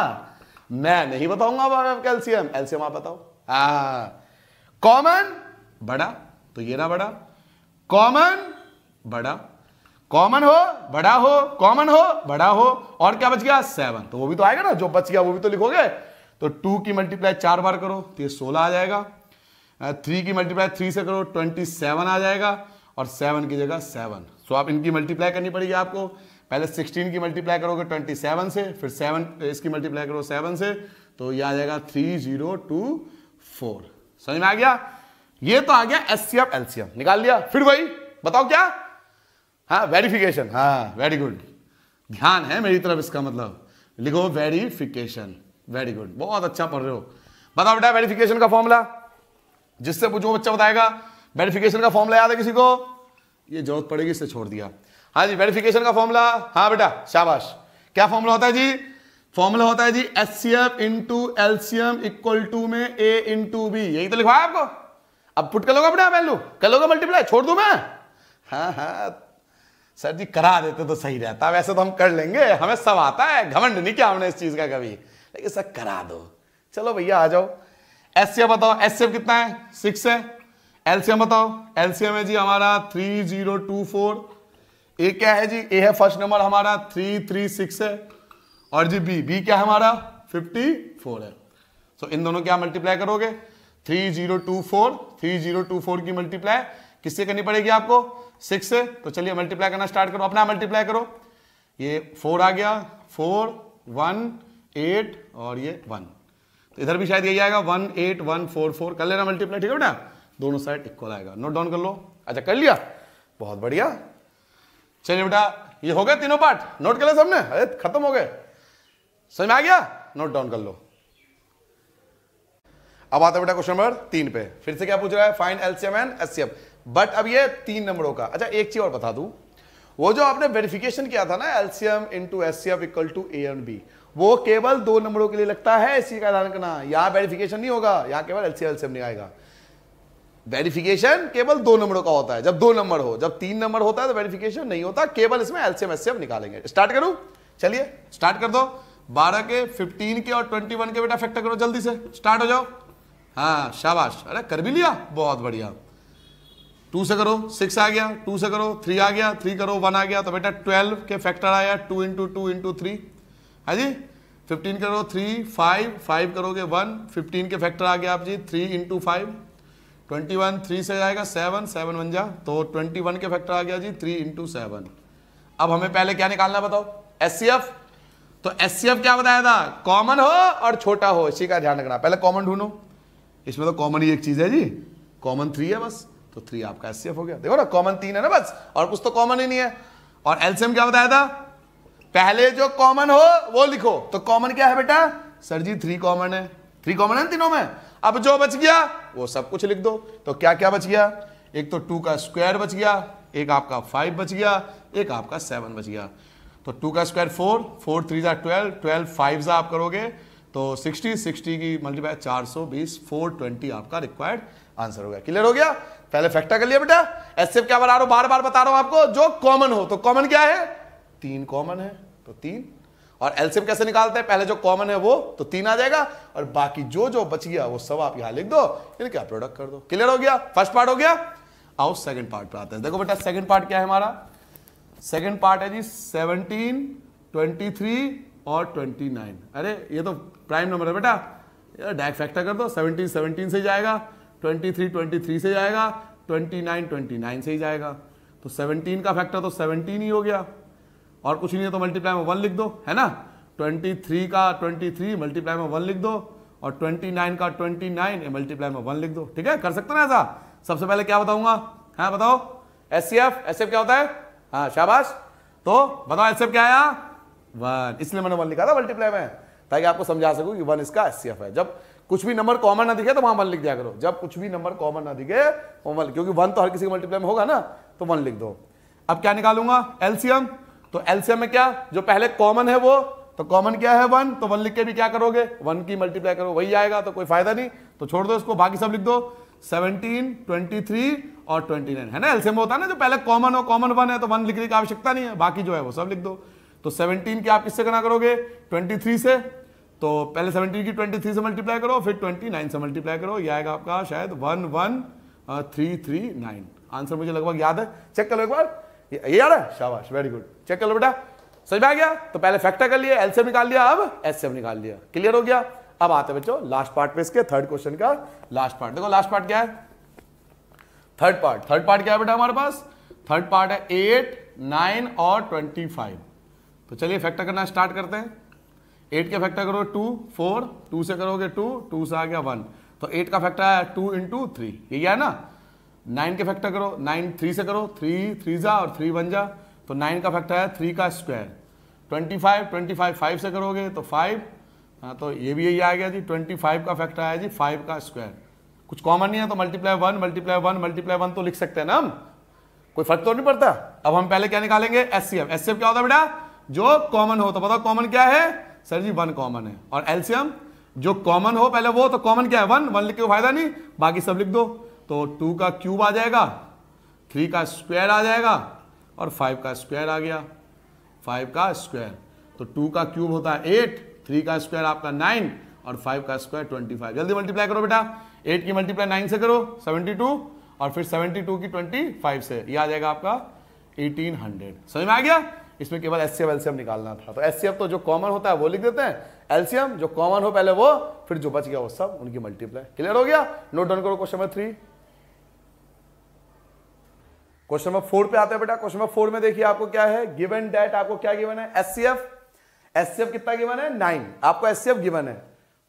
मैं नहीं बताऊंगा अब आप एलसीएम एलसीएम आप बताओ हाँ। कॉमन बड़ा तो ये ना बड़ा कॉमन बड़ा कॉमन हो बड़ा हो कॉमन हो बड़ा हो और क्या बच गया सेवन तो वो भी तो आएगा ना जो बच गया वो भी तो लिखोगे तो टू की मल्टीप्लाई चार बार करो तो ये सोलह आ जाएगा थ्री की मल्टीप्लाई थ्री से करो ट्वेंटी सेवन आ जाएगा और सेवन की जगह सेवन सो आप इनकी मल्टीप्लाई करनी पड़ेगी आपको पहले सिक्सटीन की मल्टीप्लाई करोगे ट्वेंटी सेवन से फिर सेवन इसकी मल्टीप्लाई करो सेवन से तो ये आ जाएगा थ्री जीरो टू फोर समझ में आ गया ये तो आ गया एस सी एफ एलसीएम निकाल लिया फिर वही बताओ क्या हाँ वेरिफिकेशन हाँ वेरी गुड ध्यान है मेरी तरफ इसका मतलब लिखो वेरिफिकेशन वेरी गुड बहुत अच्छा पढ़ रहे हो बताओ बेटा वेरिफिकेशन का फॉर्मूला जिससे पूछो बच्चा बताएगा वेरिफिकेशन का फॉर्मूला याद है किसी को ये जरूरत पड़ेगी इसे छोड़ दिया हाँ जी वेरिफिकेशन का फॉर्मूला हाँ बेटा शाबाश क्या फॉर्मूला होता है जी फॉर्मूला होता है जी S C F into LCM equal to में ए इंटू बी यही तो लिखवाया आपको अब पुट कर लोगा बेटा वैल्यू कर लोगा मल्टीप्लाई छोड़ दू मैं हाँ हाँ सर जी करा देते तो सही रहता वैसे तो हम कर लेंगे हमें सब आता है घमंड नहीं क्या हमने इस चीज़ का कभी लेकिन सर करा दो चलो भैया आ जाओ एस बताओ एस कितना है सिक्स है एलसीएम बताओ एलसीएम है जी हमारा three zero two four A क्या है जी ए है फर्स्ट नंबर हमारा थ्री थ्री सिक्स है और जी बी बी क्या है हमारा फिफ्टी फोर है सो so, इन दोनों क्या मल्टीप्लाई करोगे three zero two four three zero two four की मल्टीप्लाई किससे करनी पड़ेगी आपको सिक्स तो चलिए मल्टीप्लाई करना स्टार्ट करो अपना मल्टीप्लाई करो ये फोर आ गया फोर वन एट और ये वन तो इधर भी शायद यही आएगा one eight one four four कर लेना मल्टीप्लाई ठीक है बेटा दोनों साइड इक्वल आएगा नोट डाउन कर लो अच्छा कर लिया बहुत बढ़िया चलिए बेटा ये हो गए तीनों पार्ट नोट कर लिया सबने अरे खत्म हो गए समझ में आ गया नोट डाउन कर लो अब आता है बेटा क्वेश्चन नंबर तीन पे फिर से क्या पूछ रहा है fine LCM and SCM but अब ये तीन नंबरों का अच्छा एक चीज और बता दू वो जो आपने वेरिफिकेशन किया था ना LCM into S C F equal to A and B वो केवल दो नंबरों के लिए लगता है इसी का आधार करना यहां वेरिफिकेशन नहीं होगा यहां केवल एलसीएम एलसीएम नहीं आएगा वेरिफिकेशन केवल दो नंबरों का होता है जब दो नंबर हो जब तीन नंबर होता है तो वेरिफिकेशन नहीं होता केवल इसमें एलसीएम एससीएम निकालेंगे स्टार्ट करू चलिए स्टार्ट कर दो बारह के फिफ्टीन के और ट्वेंटी वन के बेटा फैक्टर करो जल्दी से स्टार्ट हो जाओ हाँ शाबाश अरे कर भी लिया बहुत बढ़िया टू से करो सिक्स आ गया टू से करो थ्री आ गया थ्री करो वन आ गया तो बेटा ट्वेल्व के फैक्टर आया two into two into three है जी फिफ्टीन करो थ्री फाइव फाइव करोगे वन फिफ्टीन के फैक्टर आ गया आप जी three into five twenty one three से जाएगा सेवन सेवन वन जा तो ट्वेंटी वन के फैक्टर आ गया जी थ्री इंटू सेवन अब हमें पहले क्या निकालना बताओ एस सी एफ तो एस सी एफ क्या बताया था कॉमन हो और छोटा हो इसी का ध्यान रखना पहले कॉमन ढूंढो इसमें तो कॉमन ही एक चीज़ है जी कॉमन थ्री है बस तो थ्री आपका एस हो गया देखो ना कॉमन तीन है ना बस और कुछ तो कॉमन ही नहीं है और एलसीएम क्या बताया था पहले जो कॉमन हो वो लिखो तो कॉमन क्या है बेटा सर जी थ्री कॉमन है थ्री कॉमन है तीनों में अब जो बच गया वो सब कुछ लिख दो तो क्या क्या बच गया एक तो टू का स्क्वायर बच गया एक आपका फाइव बच गया एक आपका सेवन बच गया तो टू का स्क्वायर फोर फोर थ्री ज़ा ट्वेल्व ट्वेल्व फाइव ज़ा आप करोगे तो सिक्सटी सिक्सटी की मल्टीप्लाई चार सौ बीस फोर ट्वेंटी आपका रिक्वायर्ड आंसर हो गया क्लियर हो गया पहले फैक्टर कर लिया बेटा एचसीएफ क्या बना रहा हूं बार बार बता रहा हूं आपको जो कॉमन हो तो कॉमन क्या है तीन कॉमन है तो तीन और एलसीएम कैसे निकालते हैं पहले जो कॉमन है वो तो तीन आ जाएगा और बाकी जो जो बच गया वो सब आप यहां लिख दो क्या प्रोडक्ट कर दो क्लियर हो गया फर्स्ट पार्ट हो गया आओ सेकंड पार्ट पर आते हैं देखो बेटा सेकंड पार्ट क्या है हमारा सेकंड पार्ट है जी सेवनटीन ट्वेंटी थ्री और ट्वेंटी नाइन अरे ये तो प्राइम नंबर है बेटा डायरेक्ट फैक्टर कर दो सेवनटीन सेवनटीन से जाएगा 23 23 से जाएगा 29 29 से ही जाएगा तो 17 का फैक्टर तो 17 ही हो गया और कुछ नहीं है तो मल्टीप्लाई में वन लिख दो है ना 23 का 23 मल्टीप्लाई में वन लिख दो और 29 का 29 नाइन मल्टीप्लाई में वन लिख दो ठीक है कर सकते ना ऐसा सबसे पहले क्या बताऊंगा हाँ बताओ एस सी क्या होता है हाँ शाबाश तो बताओ एस क्या आया वन इसलिए मैंने वन लिखा था मल्टीप्लाई में ताकि आपको समझा सकूं कि वन इसका एस है जब कुछ भी नंबर कॉमन ना दिखे तो वहां वन लिख दिया करो जब कुछ भी नंबर कॉमन ना दिखे वहां वन क्योंकि वन तो हर किसी का मल्टीप्लाई में होगा ना तो वन लिख दो अब क्या निकालूंगा एलसीएम तो एलसीएम में क्या जो पहले कॉमन है वो तो कॉमन क्या है वन तो वन लिख के भी क्या करोगे वन की मल्टीप्लाई करो वही आएगा तो कोई फायदा नहीं तो छोड़ दो इसको बाकी सब लिख दो 17, 23 और 29 है ना एलसीएम होता है ना जो पहले कॉमन हो कॉमन वन है तो वन लिखने की आवश्यकता नहीं है बाकी जो है वो सब लिख दो तो 17 की आप किससे गणा करोगे 23 से तो पहले 17 की 23 से मल्टीप्लाई करो फिर 29 से मल्टीप्लाई करो ये आएगा आपका शायद one one three three nine answer मुझे लगभग याद है चेक कर लो एक बार ये याद है शाबाश वेरी गुड चेक कर लो बेटा समझ में आ गया तो पहले फैक्टर कर लिया एलसीएम निकाल लिया अब एससीएम निकाल लिया क्लियर हो गया अब आते हैं बच्चों लास्ट पार्ट पे इसके थर्ड क्वेश्चन का लास्ट पार्ट देखो लास्ट पार्ट क्या है थर्ड पार्ट थर्ड पार्ट क्या है बेटा हमारे पास थर्ड पार्ट है एट नाइन और ट्वेंटी फाइव तो चलिए फैक्टर करना स्टार्ट करते हैं एट के फैक्टर करोगे टू फोर टू से करोगे टू टू से आ गया वन तो एट का फैक्टर आया टू इंटू थ्री यही है ना नाइन के फैक्टर करो नाइन थ्री से करो थ्री थ्री जा और थ्री वन जा तो नाइन का फैक्टर है थ्री का square twenty five twenty five five से करोगे तो फाइव हाँ तो ये भी यही आ गया जी ट्वेंटी फाइव का फैक्टर आया जी फाइव का स्क्वायर कुछ कॉमन नहीं है तो multiply one multiply one multiply one तो लिख सकते हैं ना हम कोई फर्क तो नहीं पड़ता अब हम पहले क्या निकालेंगे S C F S C F क्या होता है बेटा जो कॉमन हो तो बताओ कॉमन क्या है सर जी वन कॉमन है और एल्सियम जो कॉमन हो पहले वो तो कॉमन क्या है वन वन लिख के फायदा नहीं बाकी सब लिख दो तो टू का क्यूब आ जाएगा थ्री का स्क्वायर आ जाएगा और फाइव का स्क्वायर आ गया फाइव का स्क्वायर तो टू का क्यूब होता है एट थ्री का स्क्वायर आपका नाइन और फाइव का स्क्वायर ट्वेंटी फाइव जल्दी मल्टीप्लाई करो बेटा एट की मल्टीप्लाई नाइन से करो सेवेंटी टू और फिर सेवेंटी टू की ट्वेंटी फाइव से ये आ जाएगा आपका एटीन हंड्रेड समझ में आ गया इसमें केवल एस सी निकालना था तो एस तो जो कॉमन होता है वो लिख देते हैं एलसीएम जो कॉमन हो पहले वो फिर जो बच गया वो सब उनकी मल्टीप्लाई क्लियर हो गया नोट डाउन करो question number three question number four पे आते हैं बेटा क्वेश्चन नंबर फोर में देखिए आपको क्या है गिवन डेट आपको क्या गिवन है एस सी कितना गिवन है नाइन आपको एस गिवन है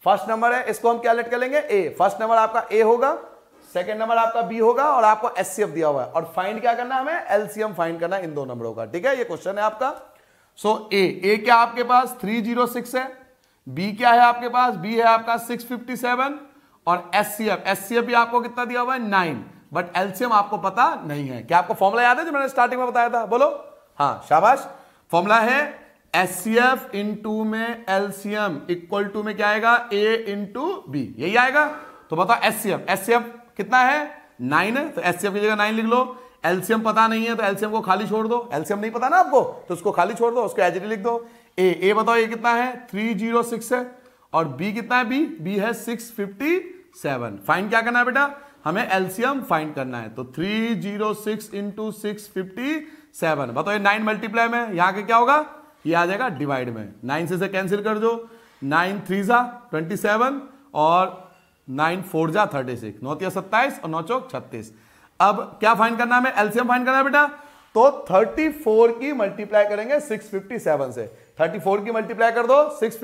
फर्स्ट नंबर है इसको हम क्या लेट करेंगे ए फर्स्ट नंबर आपका ए होगा सेकेंड नंबर आपका बी होगा और आपको एस दिया हुआ है और फाइंड क्या करना हमें एलसीएम फाइंड करना इन दो नंबरों का ठीक है ये क्वेश्चन है आपका सो ए ए क्या आपके पास 306 है बी क्या है आपके पास बी है आपका 657 और S C F F S C भी आपको कितना दिया हुआ है नाइन बट एलसीएम आपको पता नहीं है क्या आपको फॉर्मुला याद है जो मैंने स्टार्टिंग में बताया था बोलो हाँ शाबाश फॉर्मुला है एस सी एफ इंटू में एलसीएम इक्वल टू में क्या आएगा ए इंटू बी यही आएगा तो बताओ S C F S C F कितना है नाइन है तो एचसीएफ की जगह नाइन लिख लो एल्सियम पता नहीं है तो एल्सियम को खाली छोड़ दो एल्सियम नहीं पता ना आपको तो उसको खाली छोड़ दो उसको एच लिख दो ए ए बताओ ये कितना है थ्री जीरो सिक्स है और बी कितना है बी बी है सिक्स फिफ्टी सेवन फाइन क्या करना है बेटा हमें एल्सियम फाइंड करना है तो three zero six into six fifty seven बताओ ये नाइन मल्टीप्लाई में यहाँ के क्या होगा ये आ जाएगा डिवाइड में नाइन से कैंसिल कर दो नाइन थ्री सा ट्वेंटी सेवन और नाइन फोर जा थर्टी सिक्स नौ तिया सत्ताईस और नौ चौक छत्तीस अब क्या फाइन करना है एलसीएम फाइन करना है बेटा तो 34 की मल्टीप्लाई करेंगे 657 से 34 की मल्टीप्लाई कर दो 657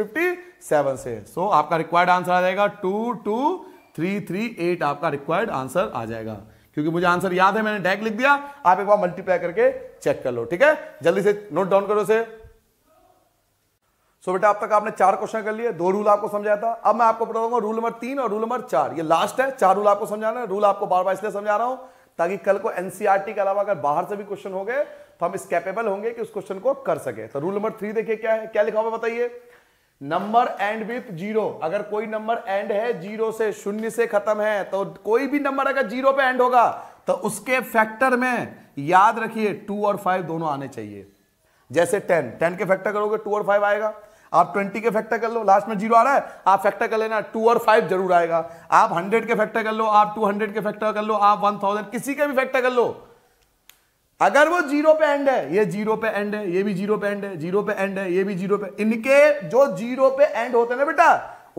से सो so, आपका रिक्वायर्ड आंसर आ जाएगा two two three three eight आपका रिक्वायर्ड आंसर आ जाएगा क्योंकि मुझे आंसर याद है मैंने डायरेक्ट लिख दिया आप एक बार मल्टीप्लाई करके चेक कर लो ठीक है जल्दी से नोट डाउन करो से सो so, बेटा अब तक आपने चार क्वेश्चन कर लिए दो रूल आपको समझाया था अब मैं आपको बताऊंगा रूल नंबर तीन और रूल नंबर चार ये लास्ट है चार रूल आपको समझाना है रूल आपको बार बार इसलिए समझा रहा हूं ताकि कल को एनसीआरटी e के अलावा अगर बाहर से भी क्वेश्चन हो गए तो हम इस कैपेबल होंगे कि उस क्वेश्चन को कर सके तो रूल नंबर थ्री देखिए क्या है क्या लिखा हुआ बताइए नंबर एंड विथ जीरो अगर कोई नंबर एंड है जीरो से शून्य से खत्म है तो कोई भी नंबर अगर जीरो पे एंड होगा तो उसके फैक्टर में याद रखिए टू और फाइव दोनों आने चाहिए जैसे टेन टेन के फैक्टर करोगे टू और फाइव आएगा आप 20 के फैक्टर कर लो लास्ट में जीरो आ रहा है आप फैक्टर कर लेना टू और फाइव जरूर आएगा आप 100 के फैक्टर कर लो आप 200 के फैक्टर कर लो आप 1000 किसी के भी फैक्टर कर लो अगर वो जीरो पे एंड है ये जीरो पे एंड है ये भी जीरो पे एंड है जीरो पे एंड है ये भी जीरो पे इनके जो जीरो पे एंड होते ना बेटा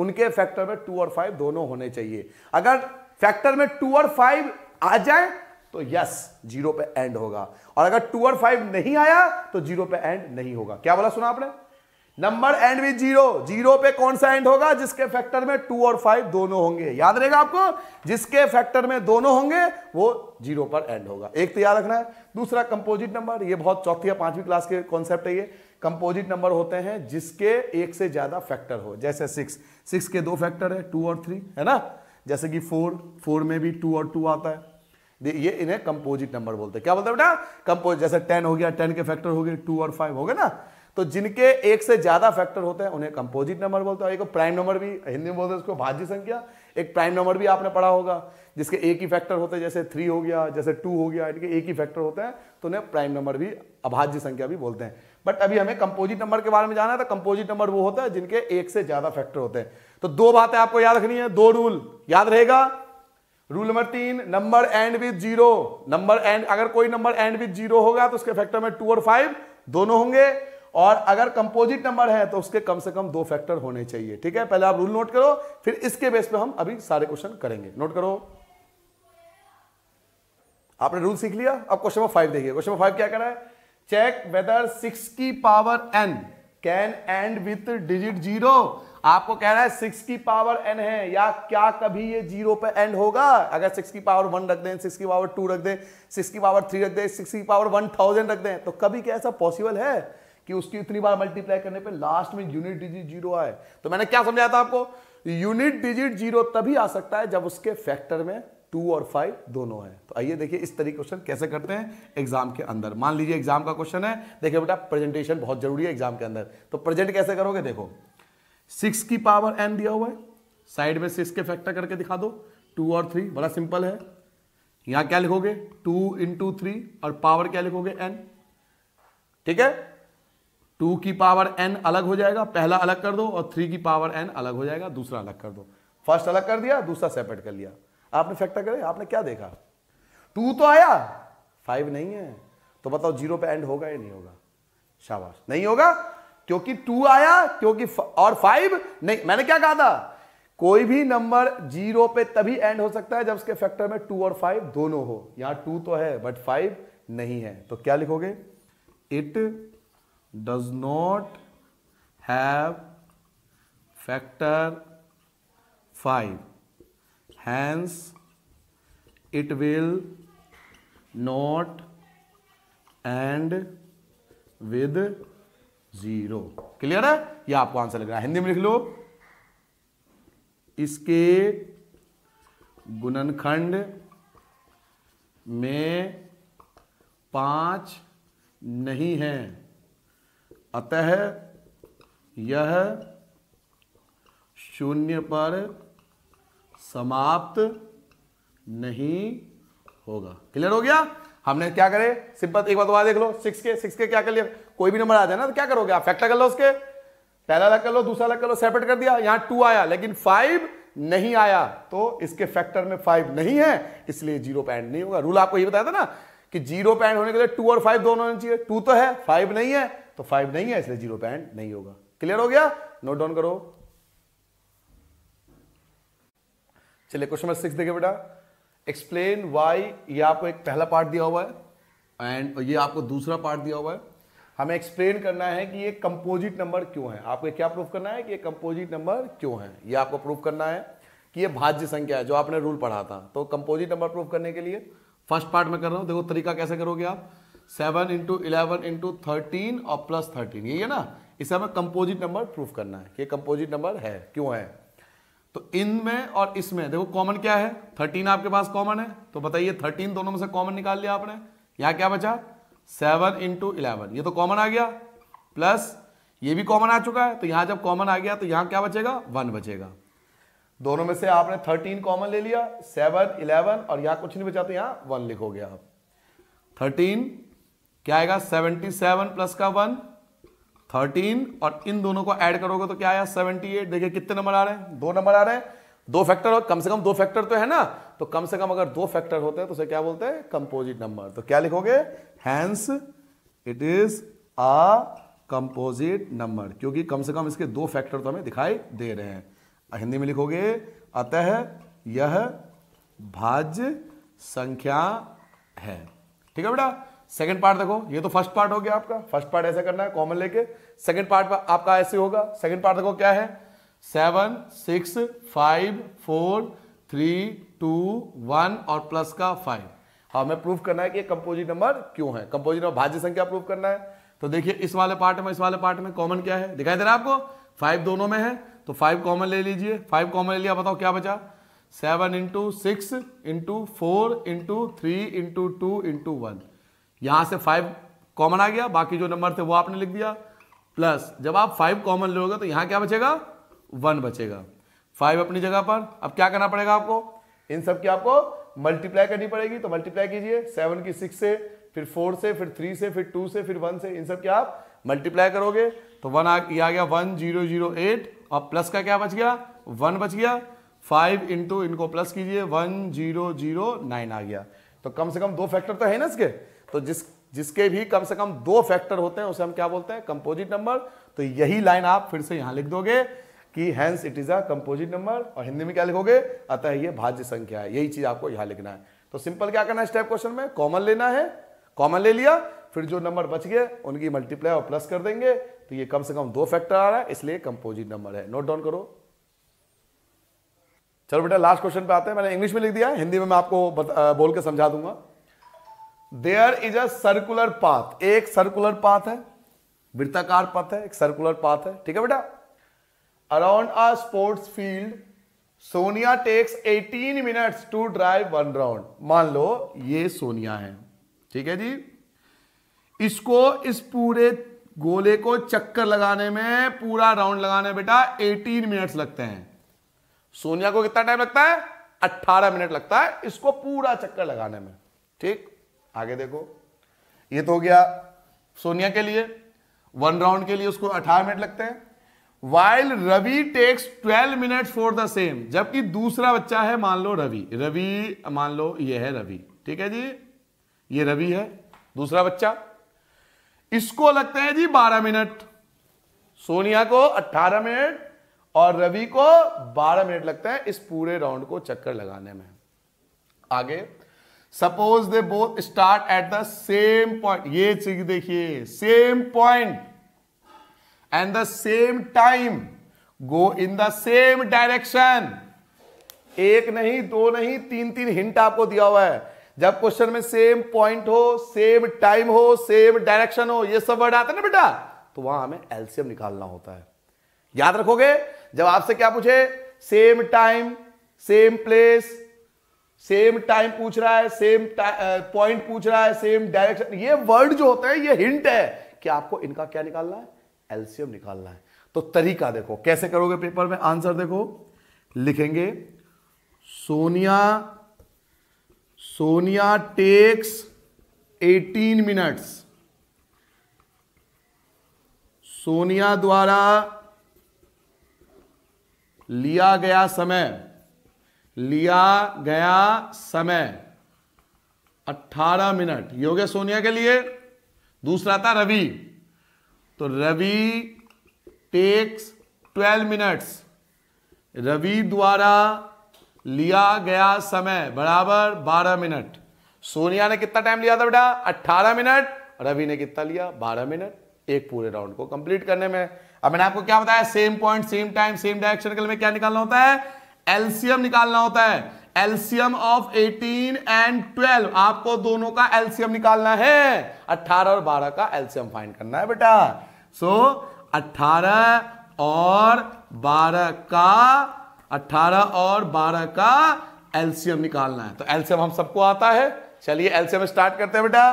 उनके फैक्टर में टू और फाइव दोनों होने चाहिए अगर फैक्टर में टू और फाइव आ जाए तो यस जीरो पे एंड होगा और अगर टू और फाइव नहीं आया तो जीरो पे एंड नहीं होगा क्या बोला सुना आपने number end with zero zero पे कौन सा एंड होगा जिसके फैक्टर में टू और फाइव दोनों होंगे याद रहेगा आपको जिसके फैक्टर में दोनों होंगे वो जीरो पर एंड होगा एक तो याद रखना है दूसरा कंपोजिट नंबर ये बहुत चौथी या पांचवी क्लास के कॉन्सेप्ट है ये कंपोजिट नंबर होते हैं जिसके एक से ज्यादा फैक्टर हो जैसे सिक्स सिक्स के दो फैक्टर है टू और थ्री है ना जैसे कि फोर फोर में भी टू और टू आता है ये इन्हें कंपोजिट नंबर बोलते हैं क्या बोलते हैं बेटा कंपोज जैसे टेन हो गया टेन के फैक्टर हो गए टू और फाइव हो गए ना तो जिनके एक से ज्यादा फैक्टर होते हैं उन्हें कंपोजिट नंबर बोलते हैं एक प्राइम नंबर भी हिंदी में बोलते हैं उसको भाज्य संख्या एक प्राइम नंबर भी आपने पढ़ा होगा जिसके एक ही फैक्टर होते हैं जैसे थ्री हो गया जैसे टू हो गया इनके एक ही फैक्टर होते हैं तो उन्हें प्राइम नंबर भी अभाज्य संख्या भी बोलते हैं बट अभी हमें कंपोजिट नंबर के बारे में जाना था कंपोजिट नंबर वो होता है जिनके एक से ज्यादा फैक्टर होते हैं तो दो बातें आपको याद रखनी है दो रूल याद रहेगा रूल नंबर तीन number end with zero number end अगर कोई नंबर एंड विद जीरो होगा तो उसके फैक्टर में टू और फाइव दोनों होंगे और अगर कंपोजिट नंबर है तो उसके कम से कम दो फैक्टर होने चाहिए ठीक है पहले आप रूल नोट करो फिर इसके बेस पे हम अभी सारे क्वेश्चन करेंगे नोट करो आपने रूल सीख लिया अब क्वेश्चन नंबर फाइव देखिए क्वेश्चन नंबर फाइव क्या करा है चेक वेदर सिक्स की power N can end with digit zero आपको कह रहा है सिक्स की पावर एन है या क्या कभी ये जीरो पे एंड होगा अगर सिक्स की पावर वन रख दें सिक्स की पावर टू रख दें सिक्स की पावर थ्री रख दें सिक्स की पावर वन थाउजेंड रख दें तो कभी क्या ऐसा पॉसिबल है कि उसकी इतनी बार मल्टीप्लाई करने पे लास्ट में यूनिट डिजिट जीरो आए तो मैंने क्या समझाया था आपको यूनिट डिजिट जीरो तभी आ सकता है जब उसके फैक्टर में टू और फाइव दोनों है तो आइए देखिए इस तरीके क्वेश्चन कैसे करते हैं एग्जाम के अंदर मान लीजिए एग्जाम का क्वेश्चन है देखिए बेटा प्रेजेंटेशन बहुत जरूरी है एग्जाम के अंदर तो प्रेजेंट कैसे करोगे देखो सिक्स की पावर एन दिया हुआ है साइड में सिक्स के फैक्टर करके दिखा दो टू और थ्री बड़ा सिंपल है यहां क्या लिखोगे टू इंटू थ्री और पावर क्या लिखोगे एन ठीक है टू की पावर एन अलग हो जाएगा पहला अलग कर दो और थ्री की पावर एन अलग हो जाएगा दूसरा अलग कर दो फर्स्ट अलग कर दिया दूसरा सेपरेट कर लिया आपने फैक्टर करे आपने क्या देखा टू तो आया फाइव नहीं है तो बताओ जीरो पे एंड होगा या नहीं होगा शाबाश नहीं होगा क्योंकि टू आया क्योंकि और फाइव नहीं मैंने क्या कहा था कोई भी नंबर जीरो पे तभी एंड हो सकता है जब उसके फैक्टर में टू और फाइव दोनों हो यहां टू तो है बट फाइव नहीं है तो क्या लिखोगे it does not have factor five hence it will not end with zero clear है यह आपको आंसर लग रहा है हिंदी में लिख लो इसके गुणनखंड में पांच नहीं है अतः यह शून्य पर समाप्त नहीं होगा क्लियर हो गया हमने क्या करे सिंपल एक बार दोबारा देख लो सिक्स के सिक्स के क्या कर लिया कोई भी नंबर आ जाए ना तो क्या करोगे आप फैक्टर कर लो उसके पहला अलग कर लो दूसरा अलग कर लो सेपरेट कर दिया यहां टू आया लेकिन फाइव नहीं आया तो इसके फैक्टर में फाइव नहीं है इसलिए जीरो पैंट नहीं होगा रूल आपको ये बताया था ना कि जीरो पैंट होने के लिए टू और फाइव दोनों होने चाहिए टू तो है फाइव नहीं है तो फाइव नहीं है इसलिए जीरो पैंट नहीं होगा क्लियर हो गया नोट डाउन करो चलिए क्वेश्चन नंबर सिक्स देखिए बेटा एक्सप्लेन वाई ये आपको एक पहला पार्ट दिया हुआ है एंड ये आपको दूसरा पार्ट दिया हुआ है हमें एक्सप्लेन करना है कि ये कंपोजिट नंबर क्यों है आपको क्या प्रूफ करना है कि ये कंपोजिट नंबर क्यों है ये आपको प्रूफ करना है कि ये भाज्य संख्या है जो आपने रूल पढ़ा था तो कंपोजिट नंबर प्रूफ करने के लिए फर्स्ट पार्ट में कर रहा हूँ देखो तरीका कैसे करोगे आप seven into eleven into thirteen और प्लस थर्टीन यही है ना इसे हमें कंपोजिट नंबर प्रूफ करना है कि कंपोजिट नंबर है क्यों है तो इनमें और इसमें देखो कॉमन क्या है थर्टीन आपके पास कॉमन है तो बताइए थर्टीन दोनों में से कॉमन निकाल लिया आपने यहां क्या बचा सेवन इंटू इलेवन ये तो कॉमन आ गया प्लस ये भी कॉमन आ चुका है तो यहां जब कॉमन आ गया तो यहां क्या बचेगा वन बचेगा दोनों में से आपने थर्टीन कॉमन ले लिया सेवन इलेवन और यहां कुछ नहीं बचा तो यहां वन लिखोगे आप थर्टीन क्या आएगा सेवेंटी सेवन प्लस का वन थर्टीन और इन दोनों को ऐड करोगे तो क्या आया 78 एट देखिए कितने नंबर आ रहे हैं दो नंबर आ रहे हैं दो फैक्टर और कम से कम दो फैक्टर तो है ना तो कम से कम अगर दो फैक्टर होते हैं तो उसे क्या बोलते हैं कंपोजिट नंबर तो क्या लिखोगे hence it is a composite number क्योंकि कम से कम इसके दो फैक्टर तो हमें दिखाई दे रहे हैं हिंदी में लिखोगे अतः यह भाज्य संख्या है ठीक है बेटा सेकंड पार्ट देखो ये तो फर्स्ट पार्ट हो गया आपका फर्स्ट पार्ट ऐसे करना है कॉमन लेके सेकंड पार्ट आपका ऐसे होगा सेकंड पार्ट देखो क्या है seven six five four three two one और प्लस का फाइव हाँ हमें प्रूफ करना है कि कंपोजिट नंबर क्यों है कंपोजिट नंबर भाज्य संख्या प्रूफ करना है तो देखिए इस वाले पार्ट में इस वाले पार्ट में कॉमन क्या है दिखाई दे रहा है आपको फाइव दोनों में है तो फाइव कॉमन ले लीजिए फाइव कॉमन ले लिया बताओ क्या बचा seven into six into four into three into two into one यहां से फाइव कॉमन आ गया बाकी जो नंबर थे वो आपने लिख दिया प्लस जब आप फाइव कॉमन लोगे तो यहां क्या बचेगा वन बचेगा फाइव अपनी जगह पर अब क्या करना पड़ेगा आपको इन सब की आपको मल्टीप्लाई करनी पड़ेगी तो मल्टीप्लाई कीजिए सेवन की सिक्स से फिर फोर से फिर थ्री से फिर टू से फिर वन से इन सब की आप मल्टीप्लाई करोगे तो वन आ, आ गया वन जीरो जीरो एट और प्लस का क्या बच गया वन बच गया फाइव इंटू इनको प्लस कीजिए वन जीरो जीरो नाइन आ गया तो कम से कम दो फैक्टर तो है ना इसके तो जिस जिसके भी कम से कम दो फैक्टर होते हैं उसे हम क्या बोलते हैं कंपोजिट नंबर तो यही लाइन आप फिर से यहां लिख दोगे कि hence it is a composite number और हिंदी में क्या लिखोगे अतः ये भाज्य संख्या है यही चीज आपको यहां लिखना है तो सिंपल क्या करना है स्टेप क्वेश्चन में कॉमन लेना है कॉमन ले लिया फिर जो नंबर बच गए उनकी मल्टीप्लाई और प्लस कर देंगे तो ये कम से कम दो फैक्टर आ रहा है इसलिए कंपोजिट नंबर है नोट डाउन करो चलो बेटा लास्ट क्वेश्चन पे आते हैं मैंने इंग्लिश में लिख दिया हिंदी में मैं आपको बोल के समझा दूंगा there is a circular path एक सर्कुलर पाथ है वृत्ताकार पथ है एक सर्कुलर पाथ है ठीक है बेटा around a sports field Sonia takes 18 minutes to drive one round मान लो ये सोनिया है ठीक है जी इसको इस पूरे गोले को चक्कर लगाने में पूरा राउंड लगाने में बेटा 18 मिनट्स लगते हैं सोनिया को कितना टाइम लगता है 18 मिनट लगता है इसको पूरा चक्कर लगाने में ठीक आगे देखो ये तो हो गया सोनिया के लिए वन राउंड के लिए उसको अठारह मिनट लगते हैं while Ravi takes 12 minute for the same जबकि दूसरा बच्चा है मान लो रवि रवि मान लो ये है रवि ठीक है जी ये रवि है दूसरा बच्चा इसको लगते हैं जी 12 मिनट सोनिया को 18 मिनट और रवि को 12 मिनट लगते हैं इस पूरे राउंड को चक्कर लगाने में आगे suppose they both start at the same point ये चीज देखिए same point and the same time go in the same direction एक नहीं दो नहीं तीन तीन हिंट आपको दिया हुआ है जब क्वेश्चन में सेम पॉइंट हो सेम टाइम हो सेम डायरेक्शन हो ये सब वर्ड आते ना बेटा तो वहां हमें एल्सियम निकालना होता है याद रखोगे जब आपसे क्या पूछे same time same place same time पूछ रहा है सेम पॉइंट पूछ रहा है सेम डायरेक्शन ये वर्ड जो होता है ये हिंट है कि आपको इनका क्या निकालना है एल्सियम निकालना है तो तरीका देखो कैसे करोगे पेपर में आंसर देखो लिखेंगे सोनिया सोनिया टेक्स 18 मिनट्स सोनिया द्वारा लिया गया समय लिया गया समय 18 मिनट योगे सोनिया के लिए दूसरा था रवि तो रवि टेक्स 12 मिनट्स रवि द्वारा लिया गया समय बराबर 12 मिनट सोनिया ने कितना टाइम लिया था बेटा 18 मिनट रवि ने कितना लिया 12 मिनट एक पूरे राउंड को कंप्लीट करने में अब मैंने आपको क्या बताया same point same time same direction के लिए क्या निकालना होता है एल्सियम निकालना होता है एल्सियम ऑफ 18 एंड 12 आपको दोनों का एल्सियम निकालना है 18 और 12 का एल्सियम फाइंड करना है बेटा सो so, 18 और 12 का 18 और 12 का एल्सियम निकालना है तो एल्सियम हम सबको आता है चलिए एल्सियम स्टार्ट करते हैं बेटा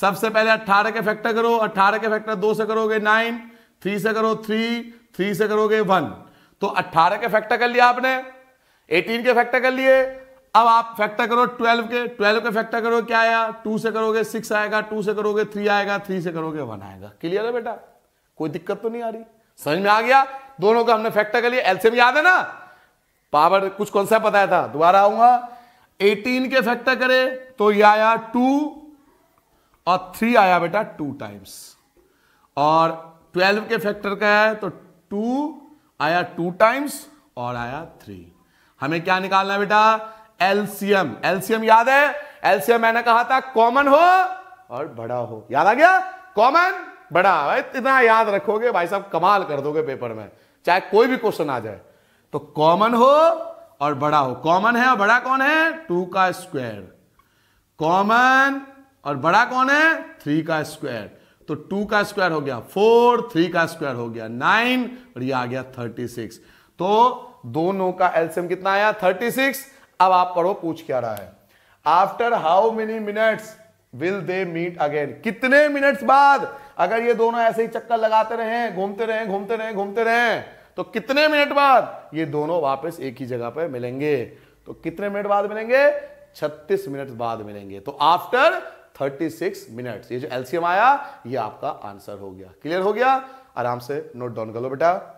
सबसे पहले 18 के फैक्टर करो 18 के फैक्टर दो से करोगे नाइन थ्री से करो थ्री थ्री से करोगे वन तो 18 के फैक्टर कर लिया आपने 18 के फैक्टर कर लिए अब आप फैक्टर करो 12 के 12 के फैक्टर करो क्या आया 2 से करोगे 6 आएगा 2 से करोगे 3 आएगा 3 से करोगे 1 आएगा क्लियर है बेटा कोई दिक्कत तो नहीं आ रही समझ में आ गया दोनों का हमने फैक्टर कर लिया एलसीएम याद है ना पावर कुछ सा बताया था दोबारा आऊंगा एटीन के फैक्टर करे तो यह आया टू और थ्री आया बेटा टू टाइम्स और 12 के फैक्टर का है तो आया टू टाइम्स और आया थ्री हमें क्या निकालना है बेटा एलसीएम एलसीएम याद है एलसीएम मैंने कहा था कॉमन हो और बड़ा हो याद आ गया कॉमन बड़ा इतना याद रखोगे भाई साहब कमाल कर दोगे पेपर में चाहे कोई भी क्वेश्चन आ जाए तो कॉमन हो और बड़ा हो कॉमन है और बड़ा कौन है टू का स्क्वायर कॉमन और बड़ा कौन है थ्री का स्क्वायर तो टू का स्क्वायर हो गया फोर थ्री का स्क्वायर हो गया नाइन और ये आ गया थर्टी सिक्स तो दोनों का एल्सियम कितना आया थर्टी सिक्स अब आप पढ़ो पूछ क्या रहा है after how many minutes will they meet again कितने मिनट्स बाद अगर ये दोनों ऐसे ही चक्कर लगाते रहे घूमते रहे घूमते रहे घूमते रहे तो कितने मिनट बाद ये दोनों वापस एक ही जगह पर मिलेंगे तो कितने मिनट बाद मिलेंगे 36 मिनट बाद मिलेंगे तो आफ्टर 36 मिनट्स ये जो एलसीएम आया ये आपका आंसर हो गया क्लियर हो गया आराम से नोट डाउन कर लो बेटा